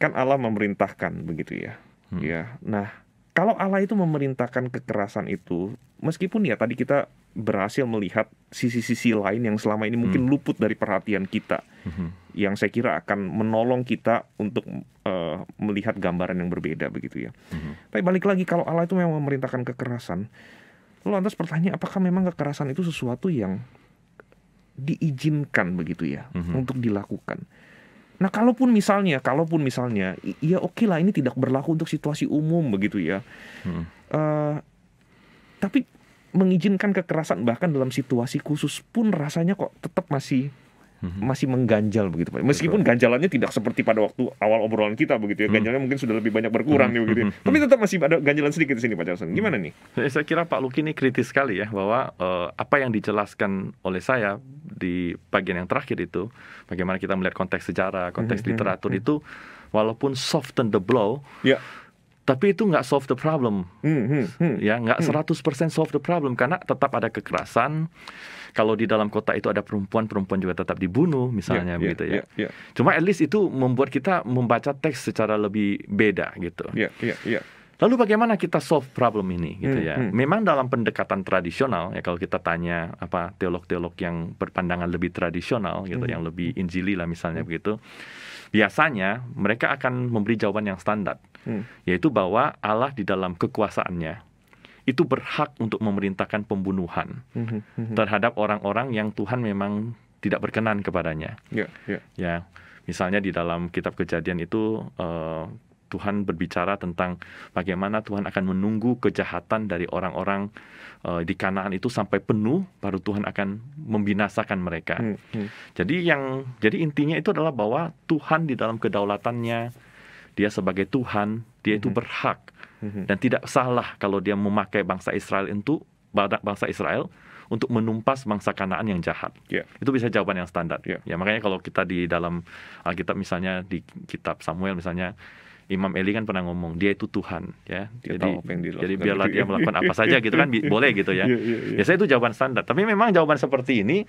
kan Allah memerintahkan begitu ya. Hmm. Ya. Nah, kalau Allah itu memerintahkan kekerasan itu, meskipun ya tadi kita berhasil melihat sisi-sisi lain yang selama ini mungkin hmm. luput dari perhatian kita, hmm. yang saya kira akan menolong kita untuk uh, melihat gambaran yang berbeda begitu ya. Hmm. Tapi balik lagi kalau Allah itu memang memerintahkan kekerasan, lalu lantas pertanyaan apakah memang kekerasan itu sesuatu yang diizinkan begitu ya hmm. untuk dilakukan? Nah, kalaupun misalnya, kalaupun misalnya, ya oke okay lah ini tidak berlaku untuk situasi umum begitu ya. Hmm. Uh, tapi mengizinkan kekerasan bahkan dalam situasi khusus pun rasanya kok tetap masih Mm-hmm. masih mengganjal begitu Pak. Meskipun Betul. ganjalannya tidak seperti pada waktu awal obrolan kita begitu ya. Hmm. Ganjalannya mungkin sudah lebih banyak berkurang nih hmm. begitu. Ya. Hmm. Tapi tetap masih ada ganjalan sedikit di sini Pak Jarsan. Gimana nih? Saya kira Pak Luki ini kritis sekali ya bahwa uh, apa yang dijelaskan oleh saya di bagian yang terakhir itu bagaimana kita melihat konteks sejarah, konteks hmm, literatur itu walaupun soften the blow ya tapi itu nggak solve the problem, hmm, hmm, hmm, ya nggak 100% solve the problem karena tetap ada kekerasan, kalau di dalam kota itu ada perempuan, perempuan juga tetap dibunuh misalnya yeah, begitu ya. Yeah, yeah. Cuma at least itu membuat kita membaca teks secara lebih beda gitu. Yeah, yeah, yeah. Lalu bagaimana kita solve problem ini gitu hmm, ya? Hmm. Memang dalam pendekatan tradisional ya kalau kita tanya apa teolog-teolog yang berpandangan lebih tradisional gitu, hmm. yang lebih hmm. injili lah misalnya hmm. begitu, biasanya mereka akan memberi jawaban yang standar, hmm. yaitu bahwa Allah di dalam kekuasaannya itu berhak untuk memerintahkan pembunuhan mhm, mhm. terhadap orang-orang yang Tuhan memang tidak berkenan kepadanya. Ya, ya. ya misalnya di dalam Kitab Kejadian itu uh, Tuhan berbicara tentang bagaimana Tuhan akan menunggu kejahatan dari orang-orang uh, di Kanaan itu sampai penuh, baru Tuhan akan membinasakan mereka. Hmm, hmm. Jadi yang jadi intinya itu adalah bahwa Tuhan di dalam kedaulatannya, Dia sebagai Tuhan, Dia itu berhak Mhm. Dan tidak salah kalau dia memakai bangsa Israel itu bangsa Israel untuk menumpas bangsa Kanaan yang jahat. Yeah. Itu bisa jawaban yang standar. Yeah. Ya makanya kalau kita di dalam Alkitab misalnya di kitab Samuel misalnya Imam Eli kan pernah ngomong dia itu Tuhan ya. Dia jadi jadi biarlah gitu dia ya. melakukan apa saja gitu kan boleh gitu ya. Yeah, yeah, yeah. Ya saya itu jawaban standar. Tapi memang jawaban seperti ini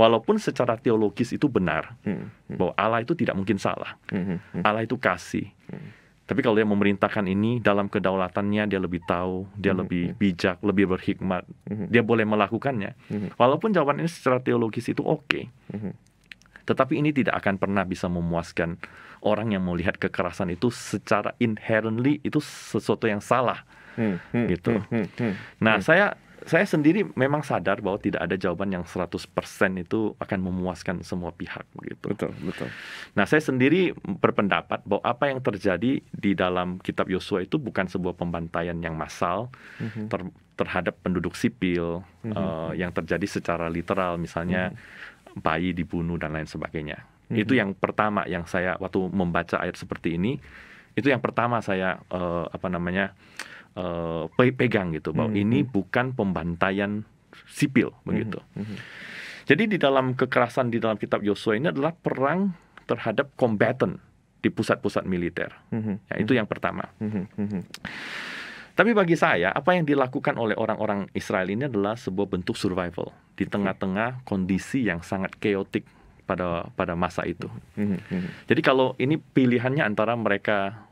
walaupun secara teologis itu benar Mm hmm. bahwa Allah itu tidak mungkin salah. Mm hmm. Allah itu kasih. Hmm tapi kalau dia memerintahkan ini dalam kedaulatannya dia lebih tahu, dia mm-hmm. lebih hmm. bijak, lebih berhikmat. Mm-hmm. Dia boleh melakukannya. Mm-hmm. Walaupun jawaban ini secara teologis itu oke. Okay. Mm-hmm. Tetapi ini tidak akan pernah bisa memuaskan orang yang melihat kekerasan itu secara inherently itu sesuatu yang salah. Hmm, hmm, gitu. Hmm, hmm, hmm, nah, hmm. saya saya sendiri memang sadar bahwa tidak ada jawaban yang 100% itu akan memuaskan semua pihak begitu. Betul, betul. Nah, saya sendiri berpendapat bahwa apa yang terjadi di dalam kitab Yosua itu bukan sebuah pembantaian yang massal mm-hmm. ter terhadap penduduk sipil mm-hmm. uh, yang terjadi secara literal misalnya mm-hmm. bayi dibunuh dan lain sebagainya. Mm-hmm. Itu yang pertama yang saya waktu membaca ayat seperti ini itu yang pertama saya uh, apa namanya? uh, pegang gitu bahwa hmm. ini hmm. bukan pembantaian sipil hmm, begitu. Hmm, hmm. Jadi di dalam kekerasan di dalam kitab Yosua ini adalah perang terhadap kombatan di pusat-pusat militer. Hmm. Ya, itu yang pertama. Hmm. Hmm. Tapi bagi saya, apa yang dilakukan oleh orang-orang Israel ini adalah sebuah bentuk survival di tengah-tengah kondisi yang sangat keotik pada pada masa itu. Jadi kalau ini pilihannya antara mereka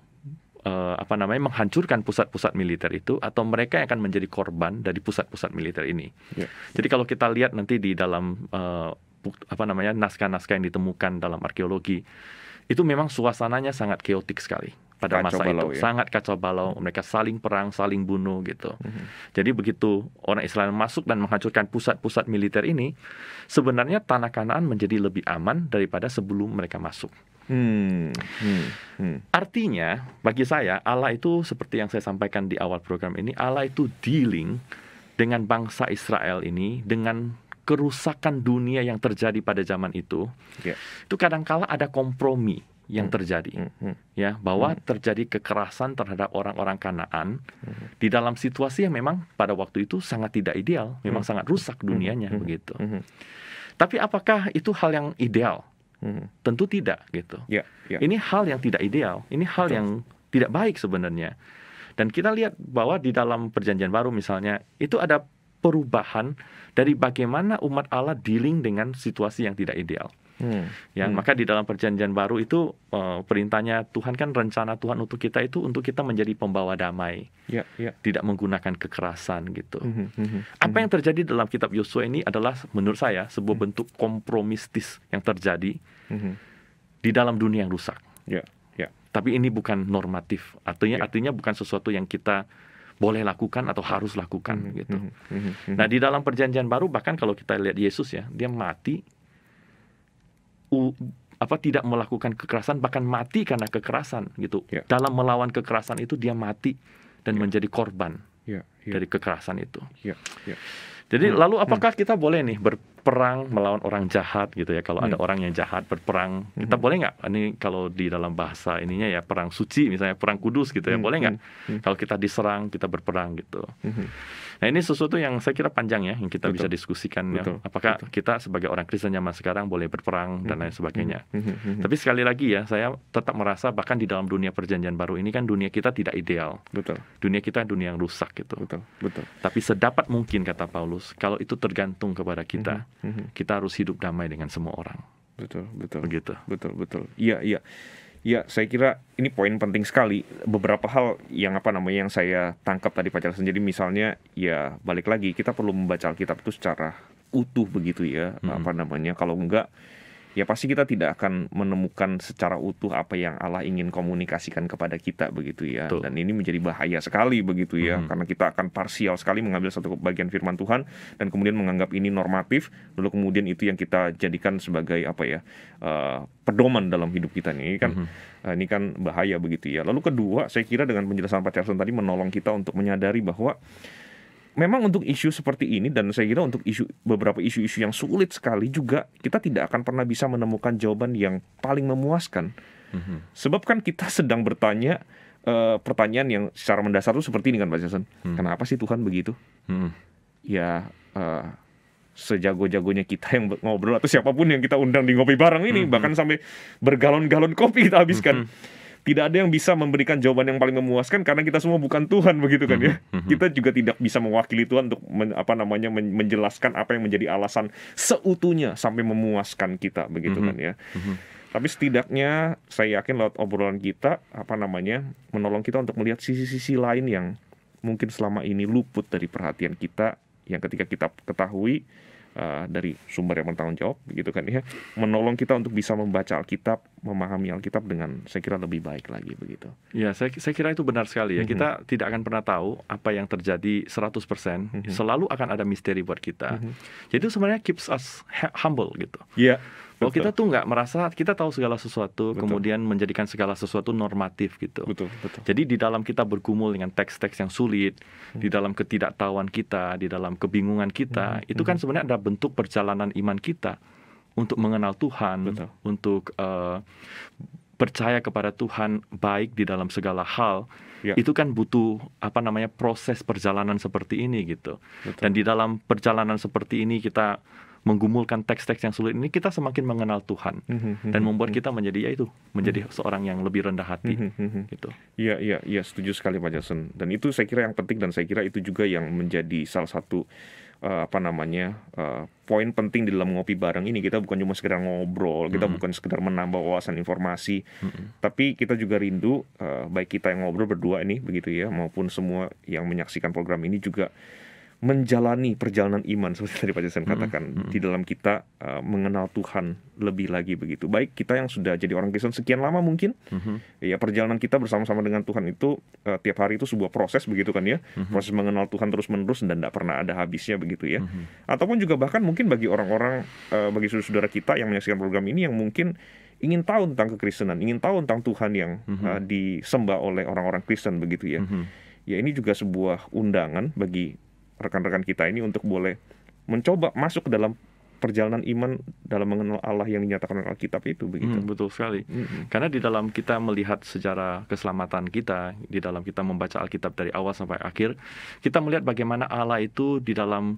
uh, apa namanya menghancurkan pusat-pusat militer itu atau mereka yang akan menjadi korban dari pusat-pusat militer ini. Yeah. Jadi kalau kita lihat nanti di dalam uh, apa namanya naskah-naskah yang ditemukan dalam arkeologi itu memang suasananya sangat keotik sekali pada kacau masa balau, itu ya? sangat kacau balau mereka saling perang saling bunuh gitu hmm jadi begitu orang Israel masuk dan menghancurkan pusat-pusat militer ini sebenarnya tanah Kanaan menjadi lebih aman daripada sebelum mereka masuk Hmm, hmm, hmm. Artinya bagi saya Allah itu seperti yang saya sampaikan di awal program ini Allah itu dealing dengan bangsa Israel ini dengan kerusakan dunia yang terjadi pada zaman itu. Yeah. Itu kadangkala ada kompromi yang hmm. terjadi hmm, hmm. ya bahwa hmm. terjadi kekerasan terhadap orang-orang Kanaan hmm. di dalam situasi yang memang pada waktu itu sangat tidak ideal, memang hmm. sangat rusak hmm. dunianya hmm. begitu. Hmm. Tapi apakah itu hal yang ideal? hmm. tentu tidak gitu. Yeah, yeah. Ini hal yang tidak ideal, ini hal Betul. yang tidak baik sebenarnya. Dan kita lihat bahwa di dalam perjanjian baru misalnya itu ada perubahan dari bagaimana umat Allah dealing dengan situasi yang tidak ideal hmm. ya hmm. maka di dalam perjanjian baru itu uh, perintahnya Tuhan kan rencana Tuhan untuk kita itu untuk kita menjadi pembawa damai ya, ya. tidak menggunakan kekerasan gitu hmm. Hmm. hmm, hmm. apa yang terjadi dalam kitab Yosua ini adalah menurut saya sebuah hmm. bentuk kompromistis yang terjadi hmm, hmm. di dalam dunia yang rusak ya, ya. tapi ini bukan normatif artinya ya. artinya bukan sesuatu yang kita boleh lakukan atau harus lakukan mm -hmm. gitu. Mm -hmm. Nah di dalam perjanjian baru bahkan kalau kita lihat Yesus ya dia mati u, apa tidak melakukan kekerasan bahkan mati karena kekerasan gitu. Yeah. Dalam melawan kekerasan itu dia mati dan yeah. menjadi korban yeah. Yeah. dari kekerasan itu. Yeah. Yeah. Jadi hmm. lalu apakah hmm. kita boleh nih berperang melawan orang jahat gitu ya? Kalau hmm. ada orang yang jahat berperang, kita hmm. boleh nggak? Ini kalau di dalam bahasa ininya ya perang suci misalnya perang kudus gitu ya, hmm, boleh nggak? Hmm. Kalau kita diserang kita berperang gitu. Hmm. Nah ini sesuatu yang saya kira panjang ya yang kita betul. bisa diskusikan ya. Apakah betul. kita sebagai orang Kristen zaman sekarang boleh berperang dan lain mhm. sebagainya. Mhm. Mhm. Tapi sekali lagi ya saya tetap merasa bahkan di dalam dunia perjanjian baru ini kan dunia kita tidak ideal. Betul. Dunia kita dunia yang rusak gitu. Betul. Betul. Tapi sedapat mungkin kata Paulus kalau itu tergantung kepada kita, kita harus hidup damai dengan semua orang. Betul, betul. Begitu. Betul, betul. Iya, iya. Ya, saya kira ini poin penting sekali. Beberapa hal yang apa namanya yang saya tangkap tadi Pak Charles. Jadi misalnya ya balik lagi kita perlu membaca Alkitab itu secara utuh begitu ya, hmm. apa namanya? Kalau enggak ya pasti kita tidak akan menemukan secara utuh apa yang Allah ingin komunikasikan kepada kita begitu ya. Betul. Dan ini menjadi bahaya sekali begitu ya hmm. karena kita akan parsial sekali mengambil satu bagian firman Tuhan dan kemudian menganggap ini normatif lalu kemudian itu yang kita jadikan sebagai apa ya uh, pedoman dalam hidup kita Ini kan hmm. uh, ini kan bahaya begitu ya. Lalu kedua, saya kira dengan penjelasan Pak Charson tadi menolong kita untuk menyadari bahwa memang untuk isu seperti ini dan saya kira untuk isu beberapa isu-isu yang sulit sekali juga kita tidak akan pernah bisa menemukan jawaban yang paling memuaskan. Mm-hmm. Sebab kan kita sedang bertanya uh, pertanyaan yang secara mendasar itu seperti ini kan Pak Jason. Mm. Kenapa sih Tuhan begitu? Mm. Ya uh, sejago-jagonya kita yang ngobrol atau siapapun yang kita undang di ngopi bareng ini mm-hmm. bahkan sampai bergalon-galon kopi kita habiskan. Mm-hmm tidak ada yang bisa memberikan jawaban yang paling memuaskan karena kita semua bukan Tuhan begitu kan ya. Mm-hmm. Kita juga tidak bisa mewakili Tuhan untuk men, apa namanya menjelaskan apa yang menjadi alasan seutuhnya sampai memuaskan kita begitu mm-hmm. kan ya. Mm-hmm. Tapi setidaknya saya yakin lewat obrolan kita apa namanya menolong kita untuk melihat sisi-sisi lain yang mungkin selama ini luput dari perhatian kita yang ketika kita ketahui uh, dari sumber yang bertanggung jawab gitu kan ya menolong kita untuk bisa membaca Alkitab memahami Alkitab dengan saya kira lebih baik lagi begitu ya saya saya kira itu benar sekali ya mm-hmm. kita mhm. tidak akan pernah tahu apa yang terjadi 100% mm-hmm. selalu akan ada misteri buat kita mm-hmm. jadi itu sebenarnya keeps us humble gitu ya yeah bahwa kita tuh nggak merasa kita tahu segala sesuatu, betul. kemudian menjadikan segala sesuatu normatif gitu. Betul, betul. Jadi di dalam kita bergumul dengan teks-teks yang sulit, hmm. di dalam ketidaktahuan kita, di dalam kebingungan kita, hmm. itu kan hmm. sebenarnya ada bentuk perjalanan iman kita untuk mengenal Tuhan, betul. untuk uh, percaya kepada Tuhan baik di dalam segala hal ya. itu kan butuh apa namanya proses perjalanan seperti ini gitu Betul. dan di dalam perjalanan seperti ini kita menggumulkan teks-teks yang sulit ini kita semakin mengenal Tuhan mm-hmm. dan membuat mhm. kita menjadi ya itu menjadi mm-hmm. seorang yang lebih rendah hati mm-hmm. gitu. Iya iya iya setuju sekali Pak Jason dan itu saya kira yang penting dan saya kira itu juga yang menjadi salah satu uh, apa namanya uh, poin penting di dalam ngopi bareng ini kita bukan cuma sekedar ngobrol kita mm-hmm. bukan sekedar menambah wawasan informasi mm-hmm. tapi kita juga rindu uh, baik kita yang ngobrol berdua ini begitu ya maupun semua yang menyaksikan program ini juga menjalani perjalanan iman seperti tadi Pak Jason katakan mm -hmm. di dalam kita uh, mengenal Tuhan lebih lagi begitu baik kita yang sudah jadi orang Kristen sekian lama mungkin -hmm. ya perjalanan kita bersama-sama dengan Tuhan itu uh, tiap hari itu sebuah proses begitu kan ya -hmm. proses mengenal Tuhan terus menerus dan tidak pernah ada habisnya begitu ya -hmm. ataupun juga bahkan mungkin bagi orang-orang uh, bagi saudara saudara kita yang menyaksikan program ini yang mungkin ingin tahu tentang kekristenan ingin tahu tentang Tuhan yang -hmm. uh, mm-hmm. disembah oleh orang-orang Kristen begitu ya -hmm. ya ini juga sebuah undangan bagi rekan-rekan kita ini untuk boleh mencoba masuk ke dalam perjalanan iman dalam mengenal Allah yang dinyatakan dalam Alkitab itu hmm, begitu. Hmm, betul sekali. Hmm. Karena di dalam kita melihat sejarah keselamatan kita, di dalam kita membaca Alkitab dari awal sampai akhir, kita melihat bagaimana Allah itu di dalam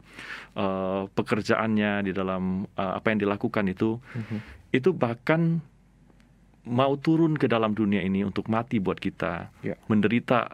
uh, pekerjaannya, di dalam uh, apa yang dilakukan itu, hmm. itu bahkan mau turun ke dalam dunia ini untuk mati buat kita, yeah. menderita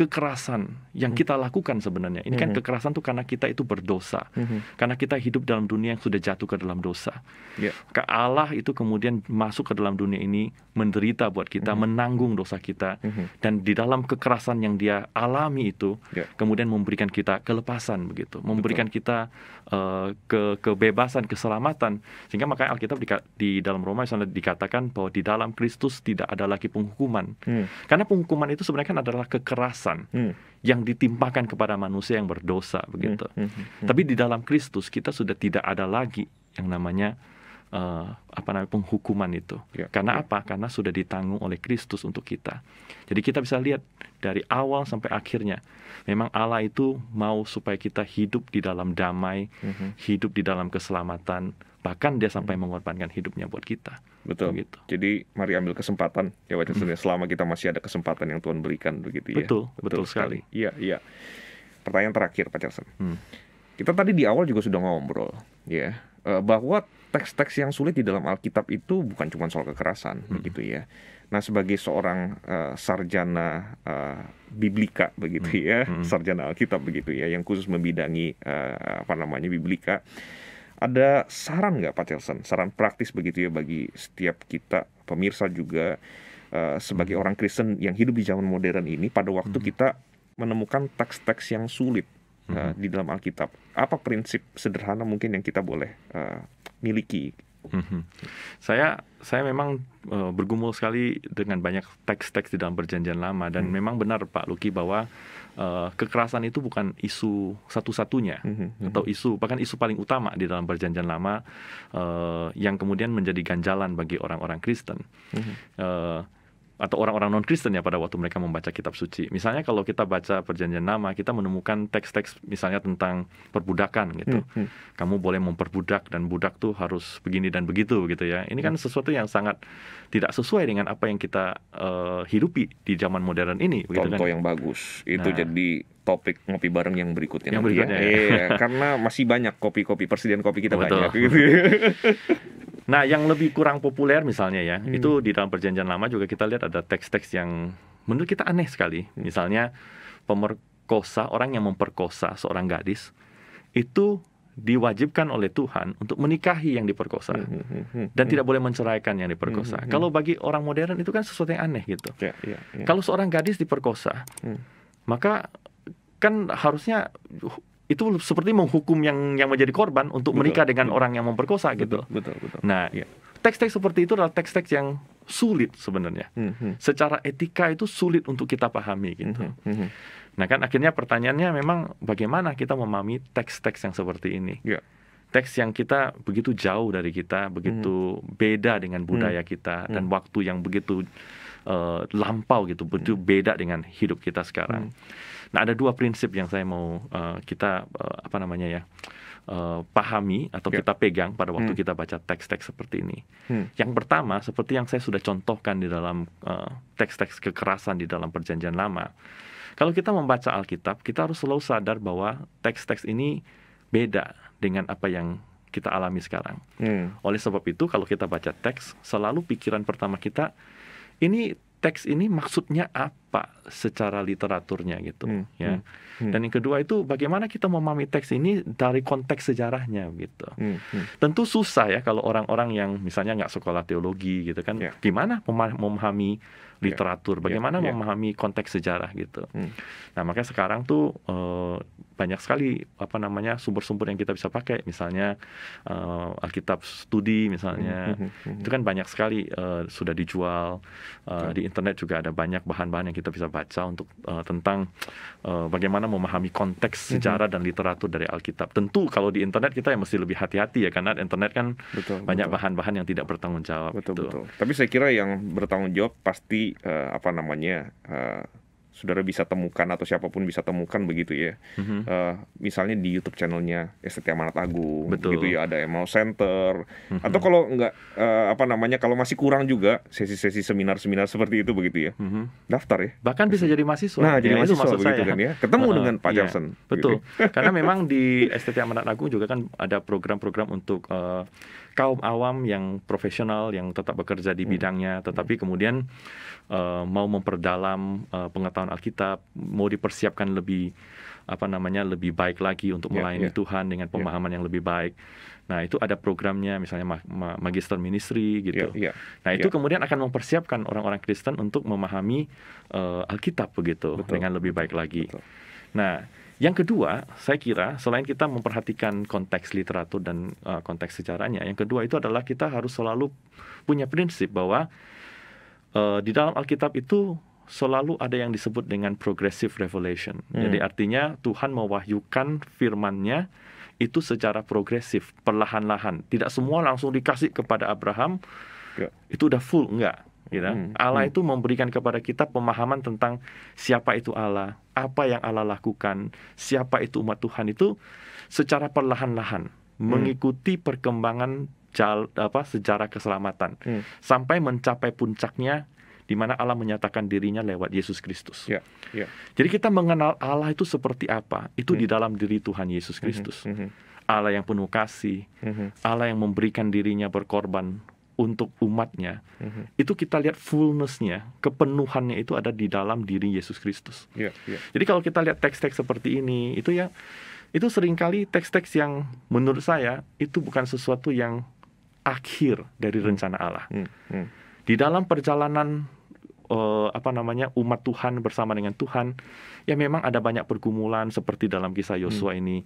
kekerasan yang kita lakukan sebenarnya. Ini kan mhm. kekerasan tuh karena kita itu berdosa. Mhm. Karena kita hidup dalam dunia yang sudah jatuh ke dalam dosa. Yeah. Ke Allah itu kemudian masuk ke dalam dunia ini menderita buat kita, mhm. menanggung dosa kita dan di dalam kekerasan yang dia alami itu ya. kemudian memberikan kita kelepasan begitu, memberikan kita uh, ke kebebasan, keselamatan. Sehingga makanya Alkitab di, di dalam Roma misalnya dikatakan bahwa di dalam Kristus tidak ada lagi penghukuman. Hmm. Karena penghukuman itu sebenarnya kan adalah kekerasan kekerasan hmm. yang ditimpakan kepada manusia yang berdosa hmm, begitu. Hmm. Hmm. Hmm. Tapi di dalam Kristus kita sudah tidak ada lagi yang namanya uh, apa namanya penghukuman itu. Ya. Karena ya. apa? Karena sudah ditanggung oleh Kristus untuk kita. Jadi kita bisa lihat dari awal sampai akhirnya, memang Allah itu mau supaya kita hidup di dalam damai, -hmm. hmm. hidup di dalam keselamatan. Bahkan dia sampai hmm. mengorbankan hidupnya buat kita. Betul. Gitu. Jadi mari ambil kesempatan ya Pak hmm. selama kita masih ada kesempatan yang Tuhan berikan begitu ya. Betul, betul, betul sekali. Iya, iya. Pertanyaan terakhir Pak Justin. Hmm. Kita tadi di awal juga sudah ngobrol ya eh, bahwa teks-teks yang sulit di dalam Alkitab itu bukan cuma soal kekerasan hmm. begitu ya. Nah, sebagai seorang uh, sarjana uh, biblika begitu hmm. ya, hmm. sarjana Alkitab begitu ya yang khusus membidangi uh, apa namanya biblika ada saran nggak Pak Chelsen? Saran praktis begitu ya bagi setiap kita pemirsa juga uh, sebagai hmm. orang Kristen yang hidup di zaman modern ini pada waktu hmm. kita menemukan teks-teks yang sulit eh, hmm. di dalam Alkitab. Apa prinsip sederhana mungkin yang kita boleh uh, miliki? Hmm. Saya saya memang uh, bergumul sekali dengan banyak teks-teks di dalam Perjanjian Lama dan hmm. memang benar Pak Luki bahwa uh, kekerasan itu bukan isu satu-satunya mm -hmm. atau isu bahkan isu paling utama di dalam perjanjian lama uh, yang kemudian menjadi ganjalan bagi orang-orang Kristen. Mm -hmm. uh, atau orang-orang non-Kristen ya pada waktu mereka membaca kitab suci. Misalnya kalau kita baca perjanjian lama, kita menemukan teks-teks misalnya tentang perbudakan gitu. Hmm, hmm. Kamu boleh memperbudak dan budak tuh harus begini dan begitu gitu ya. Ini kan hmm. sesuatu yang sangat tidak sesuai dengan apa yang kita uh, hidupi di zaman modern ini. Begitu kan? Contoh kan? yang bagus. Itu nah. jadi topik ngopi bareng yang berikutnya. Yang ya. berikutnya. Ya. ya. karena masih banyak kopi-kopi persediaan kopi kita Betul. banyak. Gitu. Ya. Nah, yang lebih kurang populer misalnya ya, hmm. itu di dalam perjanjian lama juga kita lihat ada teks-teks yang menurut kita aneh sekali. Misalnya pemerkosa, orang yang memperkosa seorang gadis itu diwajibkan oleh Tuhan untuk menikahi yang diperkosa hmm, hmm, hmm, hmm dan hmm. tidak boleh menceraikan yang diperkosa. Hmm, Kalau bagi orang modern itu kan sesuatu yang aneh gitu. Yeah, yeah, yeah. Kalau seorang gadis diperkosa, maka kan harusnya itu seperti menghukum yang yang menjadi korban untuk betul, menikah dengan betul, orang yang memperkosa betul, gitu. Betul, betul. Nah, ya. teks-teks seperti itu adalah teks-teks yang sulit sebenarnya. Mm -hmm. Secara etika itu sulit untuk kita pahami gitu. Mm -hmm. Nah, kan akhirnya pertanyaannya memang bagaimana kita memahami teks-teks yang seperti ini? Yeah. Teks yang kita begitu jauh dari kita, begitu mm. beda dengan budaya mm. kita mm. dan waktu yang begitu uh, lampau gitu, begitu mhm. beda dengan hidup kita sekarang. Mm Nah, ada dua prinsip yang saya mau uh, kita uh, apa namanya ya uh, pahami atau yeah. kita pegang pada waktu hmm. kita baca teks-teks seperti ini. Hmm. Yang pertama, seperti yang saya sudah contohkan di dalam teks teks-teks kekerasan di dalam Perjanjian Lama, kalau kita membaca Alkitab, kita harus selalu sadar bahwa teks-teks ini beda dengan apa yang kita alami sekarang. Hmm. Oleh sebab itu, kalau kita baca teks, selalu pikiran pertama kita ini teks ini maksudnya apa secara literaturnya gitu hmm. ya hmm, hmm. dan yang kedua itu bagaimana kita memahami teks ini dari konteks sejarahnya gitu hmm. Hmm. tentu susah ya kalau orang-orang yang misalnya nggak sekolah teologi gitu kan yeah. gimana memahami literatur, iya, bagaimana yeah, memahami konteks sejarah gitu. Hmm. Nah makanya sekarang tuh e, banyak sekali apa namanya sumber-sumber yang kita bisa pakai, misalnya e, Alkitab studi misalnya, hmm, hmm, hmm, hmm, itu kan banyak sekali e, sudah dijual hmm. di internet juga ada banyak bahan-bahan yang kita bisa baca untuk e, tentang e, bagaimana memahami konteks sejarah dan literatur dari Alkitab. Tentu kalau di internet kita yang mesti lebih hati-hati ya karena internet kan betul, banyak bahan-bahan yang tidak bertanggung jawab. Betul gitu. betul. Tapi saya kira yang bertanggung jawab pasti uh, apa namanya uh, saudara bisa temukan atau siapapun bisa temukan begitu ya. Mm-hmm. Uh, misalnya di YouTube channelnya ya, Manat Agung, Betul. gitu ya ada Emo Center. Mm-hmm. Atau kalau nggak uh, apa namanya kalau masih kurang juga sesi-sesi seminar-seminar seperti itu begitu ya, mm-hmm. daftar ya. Bahkan bisa jadi mahasiswa. Nah, jadi ya, mahasiswa itu begitu saya. kan ya. Ketemu uh, dengan Pak iya. Johnson. Betul. Gitu. Ya. Karena memang di Setia Manat Agung juga kan ada program-program untuk uh, kaum awam yang profesional yang tetap bekerja di hmm. bidangnya, hmm. tetapi kemudian uh, mau memperdalam uh, pengetahuan Alkitab, mau dipersiapkan lebih apa namanya lebih baik lagi untuk ya, melayani yeah, yeah. Tuhan dengan ya. pemahaman yeah. yang lebih baik. Nah, itu ada programnya misalnya magister ministry gitu. Yeah, yeah, nah, itu yeah. kemudian akan mempersiapkan orang-orang Kristen untuk memahami uh, Alkitab begitu Betul. dengan lebih baik lagi. Betul. Nah, yang kedua, saya kira selain kita memperhatikan konteks literatur dan uh, konteks sejarahnya, yang kedua itu adalah kita harus selalu punya prinsip bahwa uh, di dalam Alkitab itu selalu ada yang disebut dengan progressive revelation. Hmm. Jadi artinya Tuhan mewahyukan firman-Nya itu secara progresif, perlahan-lahan. Tidak semua langsung dikasih kepada Abraham. Ya. Itu udah full enggak, gitu. Hmm. Allah hmm. itu memberikan kepada kita pemahaman tentang siapa itu Allah, apa yang Allah lakukan, siapa itu umat Tuhan itu secara perlahan-lahan hmm. mengikuti perkembangan jal, apa sejarah keselamatan hmm. sampai mencapai puncaknya di mana Allah menyatakan dirinya lewat Yesus Kristus. Yeah, yeah. Jadi kita mengenal Allah itu seperti apa? Itu hmm. di dalam diri Tuhan Yesus hmm, Kristus. Hmm, hmm. Allah yang penuh kasih, hmm, hmm. Allah yang memberikan dirinya berkorban untuk umatnya, mm-hmm. itu kita lihat fullnessnya, kepenuhannya itu ada di dalam diri Yesus Kristus. Yeah, yeah. Jadi kalau kita lihat teks-teks seperti ini, itu ya itu seringkali teks-teks yang menurut saya itu bukan sesuatu yang akhir dari hmm. rencana Allah. Mm -hmm. Di dalam perjalanan uh, apa namanya umat Tuhan bersama dengan Tuhan, ya memang ada banyak pergumulan seperti dalam kisah hmm. Yosua mm. ini,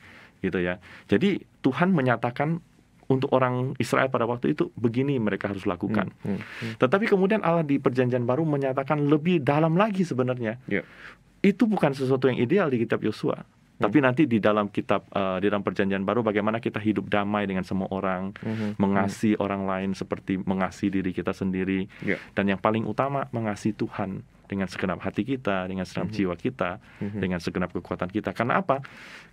gitu ya. Jadi Tuhan menyatakan untuk orang Israel pada waktu itu begini mereka harus lakukan. Hmm, hmm, hmm. Tetapi kemudian Allah di perjanjian baru menyatakan lebih dalam lagi sebenarnya. Yeah. Itu bukan sesuatu yang ideal di kitab Yosua. Tapi nanti di dalam kitab uh, di dalam perjanjian baru bagaimana kita hidup damai dengan semua orang, mm-hmm. mengasihi mm-hmm. orang lain seperti mengasihi diri kita sendiri yeah. dan yang paling utama mengasihi Tuhan dengan segenap hati kita, dengan segenap mm-hmm. jiwa kita, mm-hmm. dengan segenap kekuatan kita. Karena apa?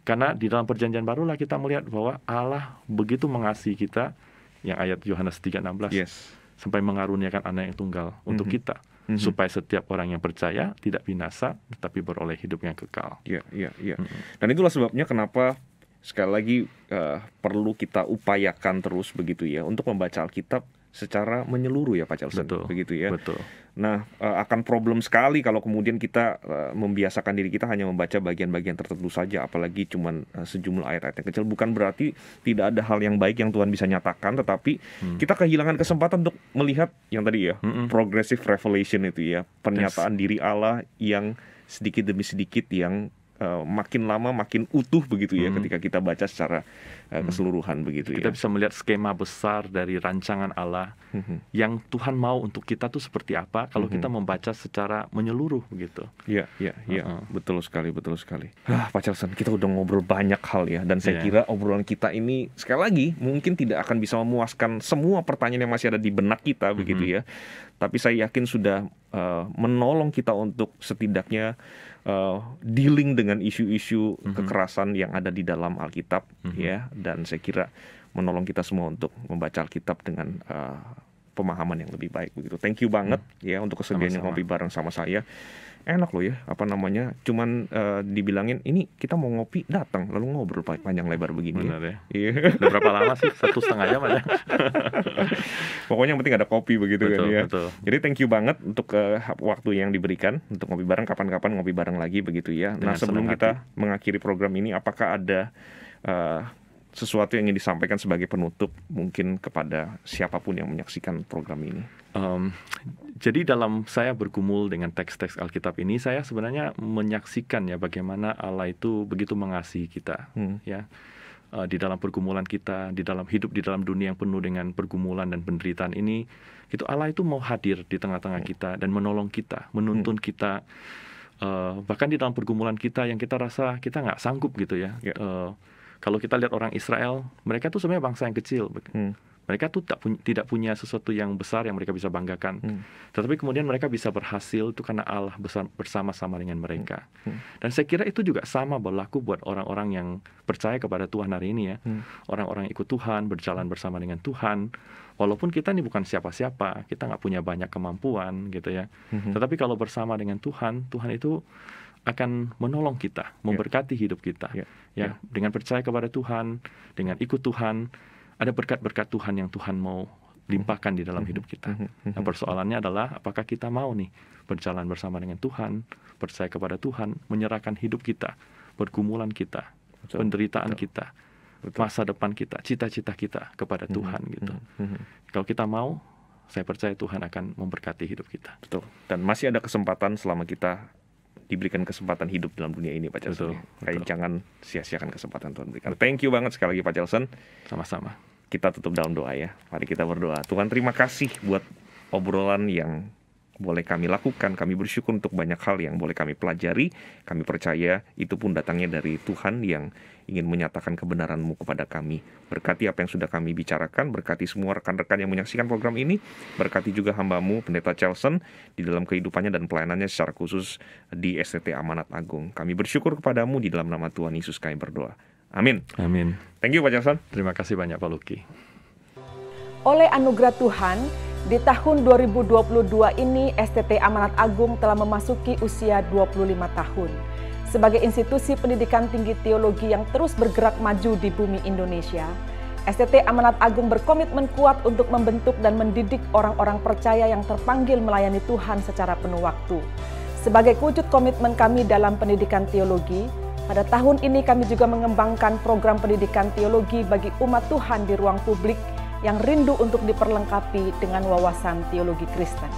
Karena di dalam perjanjian barulah kita melihat bahwa Allah begitu mengasihi kita yang ayat Yohanes 3:16. Yes. Sampai mengaruniakan anak yang tunggal mm-hmm. untuk mhm. kita hmm supaya setiap orang yang percaya tidak binasa tetapi beroleh hidup yang kekal. Iya, iya, iya. Mm-hmm. Dan itulah sebabnya kenapa sekali lagi uh, perlu kita upayakan terus begitu ya untuk membaca Alkitab secara menyeluruh ya Pak Charles begitu ya. Betul. Nah, eh, akan problem sekali kalau kemudian kita eh, membiasakan diri kita hanya membaca bagian-bagian tertentu saja apalagi cuma eh, sejumlah ayat-ayat yang kecil bukan berarti tidak ada hal yang baik yang Tuhan bisa nyatakan tetapi hmm. kita kehilangan kesempatan untuk melihat yang tadi ya, hmm -mm. progressive revelation itu ya, pernyataan yes. diri Allah yang sedikit demi sedikit yang Eh, makin lama makin utuh begitu ya hmm. ketika kita baca secara uh, keseluruhan hmm. begitu kita ya. Kita bisa melihat skema besar dari rancangan Allah hmm. yang Tuhan mau untuk kita tuh seperti apa kalau hmm. kita membaca secara menyeluruh begitu. Iya, iya, iya. Uh -huh. Betul sekali, betul sekali. Ah, Pak Charleston, kita udah ngobrol banyak hal ya dan saya yeah. kira obrolan kita ini sekali lagi mungkin tidak akan bisa memuaskan semua pertanyaan yang masih ada di benak kita hmm. begitu ya. Tapi saya yakin sudah uh, menolong kita untuk setidaknya uh, dealing dengan isu-isu mm-hmm. kekerasan yang ada di dalam Alkitab mm-hmm. ya dan saya kira menolong kita semua untuk membaca Alkitab dengan uh, pemahaman yang lebih baik begitu. Thank you banget mm. ya untuk kesediaannya ngopi bareng sama saya enak loh ya apa namanya cuman uh, dibilangin ini kita mau ngopi datang lalu ngobrol panjang lebar begini ya. Benar ya iya udah berapa lama sih satu setengah jam aja pokoknya yang penting ada kopi begitu kan betul, kan ya betul. jadi thank you banget untuk uh, waktu yang diberikan untuk ngopi bareng kapan-kapan ngopi bareng lagi begitu ya nah, Dengan nah sebelum kita hati. mengakhiri program ini apakah ada uh, sesuatu yang ingin disampaikan sebagai penutup mungkin kepada siapapun yang menyaksikan program ini? Um, jadi dalam saya bergumul dengan teks-teks Alkitab ini, saya sebenarnya menyaksikan ya bagaimana Allah itu begitu mengasihi kita, hmm. ya uh, di dalam pergumulan kita, di dalam hidup di dalam dunia yang penuh dengan pergumulan dan penderitaan ini, itu Allah itu mau hadir di tengah-tengah hmm. kita dan menolong kita, menuntun hmm. kita, uh, bahkan di dalam pergumulan kita yang kita rasa kita nggak sanggup gitu ya. Yeah. Ya. Uh, kalau kita lihat orang Israel, mereka tuh sebenarnya bangsa yang kecil. Hmm. Mereka tuh tak punya, tidak punya sesuatu yang besar yang mereka bisa banggakan. Hmm. Tetapi kemudian mereka bisa berhasil itu karena Allah bersama-sama dengan mereka. Hmm. hmm. Dan saya kira itu juga sama berlaku buat orang-orang yang percaya kepada Tuhan hari ini ya. Hmm. Orang-orang hmm. ikut Tuhan, berjalan bersama dengan Tuhan. Walaupun kita ini bukan siapa-siapa, kita nggak punya banyak kemampuan gitu ya. Hmm. Tetapi kalau bersama dengan Tuhan, Tuhan itu akan menolong kita, ya. memberkati hidup kita. Ya. ya, Ya, dengan percaya kepada Tuhan, dengan ikut Tuhan, ada berkat-berkat Tuhan yang Tuhan mau limpahkan di dalam mhm. hidup kita. Mhm. Mhm. Nah, persoalannya adalah apakah kita mau nih berjalan bersama dengan Tuhan, percaya kepada Tuhan, menyerahkan hidup kita, pergumulan kita, Betul. penderitaan Betul. kita, Betul. masa depan kita, cita-cita kita kepada Tuhan gitu. Kalau kita mau, saya percaya Tuhan akan memberkati hidup kita. Betul. Dan masih ada kesempatan selama kita diberikan kesempatan hidup dalam dunia ini Pak Jelson. Kayaknya betul. jangan sia-siakan kesempatan Tuhan berikan. Thank you banget sekali lagi Pak Jelson. Sama-sama. Kita tutup dalam doa ya. Mari kita berdoa. Tuhan terima kasih buat obrolan yang boleh kami lakukan. Kami bersyukur untuk banyak hal yang boleh kami pelajari. Kami percaya itu pun datangnya dari Tuhan yang ingin menyatakan kebenaran-Mu kepada kami. Berkati apa yang sudah kami bicarakan, berkati semua rekan-rekan yang menyaksikan program ini, berkati juga hambamu Pendeta Chelson di dalam kehidupannya dan pelayanannya secara khusus di STT Amanat Agung. Kami bersyukur kepadamu di dalam nama Tuhan Yesus kami berdoa. Amin. Amin. Thank you Pak Chelson. Terima kasih banyak Pak Luki. Oleh anugerah Tuhan, di tahun 2022 ini STT Amanat Agung telah memasuki usia 25 tahun. Sebagai institusi pendidikan tinggi teologi yang terus bergerak maju di bumi Indonesia, STT Amanat Agung berkomitmen kuat untuk membentuk dan mendidik orang-orang percaya yang terpanggil melayani Tuhan secara penuh waktu. Sebagai wujud komitmen kami dalam pendidikan teologi, pada tahun ini kami juga mengembangkan program pendidikan teologi bagi umat Tuhan di ruang publik yang rindu untuk diperlengkapi dengan wawasan teologi Kristen.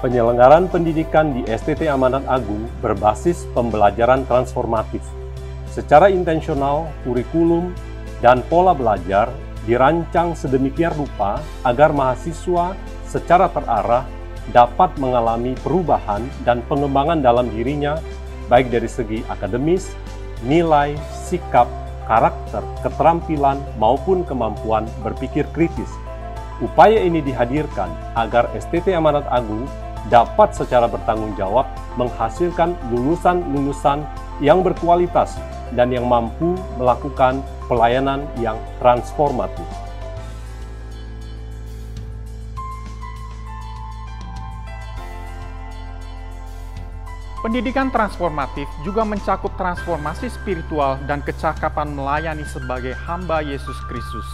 Penyelenggaraan pendidikan di STT Amanat Agung berbasis pembelajaran transformatif. Secara intensional, kurikulum dan pola belajar dirancang sedemikian rupa agar mahasiswa secara terarah dapat mengalami perubahan dan pengembangan dalam dirinya, baik dari segi akademis nilai, sikap, karakter, keterampilan, maupun kemampuan berpikir kritis. Upaya ini dihadirkan agar STT Amanat Agung dapat secara bertanggung jawab menghasilkan lulusan-lulusan yang berkualitas dan yang mampu melakukan pelayanan yang transformatif. Pendidikan transformatif juga mencakup transformasi spiritual dan kecakapan melayani sebagai hamba Yesus Kristus.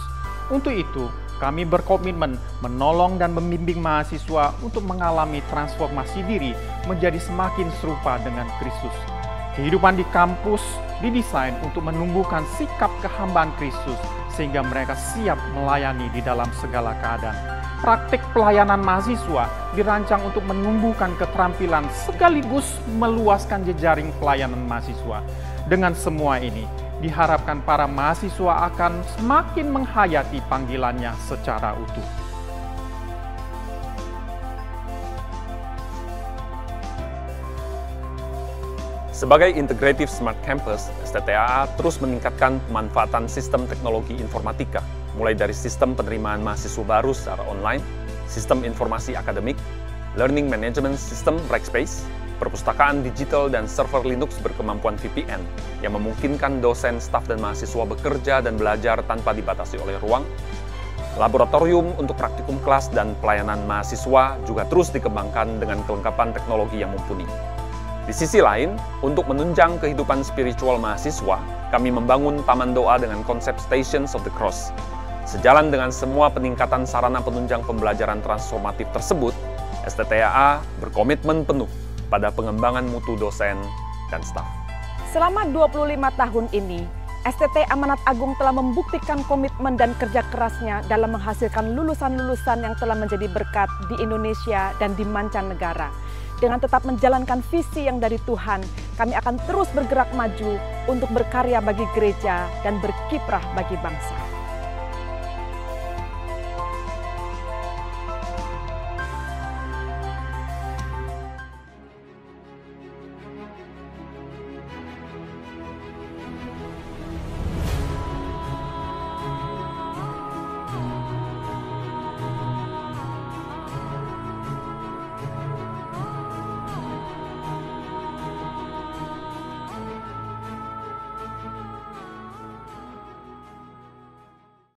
Untuk itu, kami berkomitmen menolong dan membimbing mahasiswa untuk mengalami transformasi diri menjadi semakin serupa dengan Kristus. Kehidupan di kampus didesain untuk menumbuhkan sikap kehambaan Kristus sehingga mereka siap melayani di dalam segala keadaan praktik pelayanan mahasiswa dirancang untuk menumbuhkan keterampilan sekaligus meluaskan jejaring pelayanan mahasiswa. Dengan semua ini, diharapkan para mahasiswa akan semakin menghayati panggilannya secara utuh. Sebagai Integrative Smart Campus, STTAA terus meningkatkan pemanfaatan sistem teknologi informatika mulai dari sistem penerimaan mahasiswa baru secara online, sistem informasi akademik, learning management system Rackspace, perpustakaan digital dan server Linux berkemampuan VPN yang memungkinkan dosen, staf, dan mahasiswa bekerja dan belajar tanpa dibatasi oleh ruang, Laboratorium untuk praktikum kelas dan pelayanan mahasiswa juga terus dikembangkan dengan kelengkapan teknologi yang mumpuni. Di sisi lain, untuk menunjang kehidupan spiritual mahasiswa, kami membangun Taman Doa dengan konsep Stations of the Cross, Sejalan dengan semua peningkatan sarana penunjang pembelajaran transformatif tersebut, STTAA berkomitmen penuh pada pengembangan mutu dosen dan staf. Selama 25 tahun ini, STT Amanat Agung telah membuktikan komitmen dan kerja kerasnya dalam menghasilkan lulusan-lulusan yang telah menjadi berkat di Indonesia dan di mancanegara. Dengan tetap menjalankan visi yang dari Tuhan, kami akan terus bergerak maju untuk berkarya bagi gereja dan berkiprah bagi bangsa.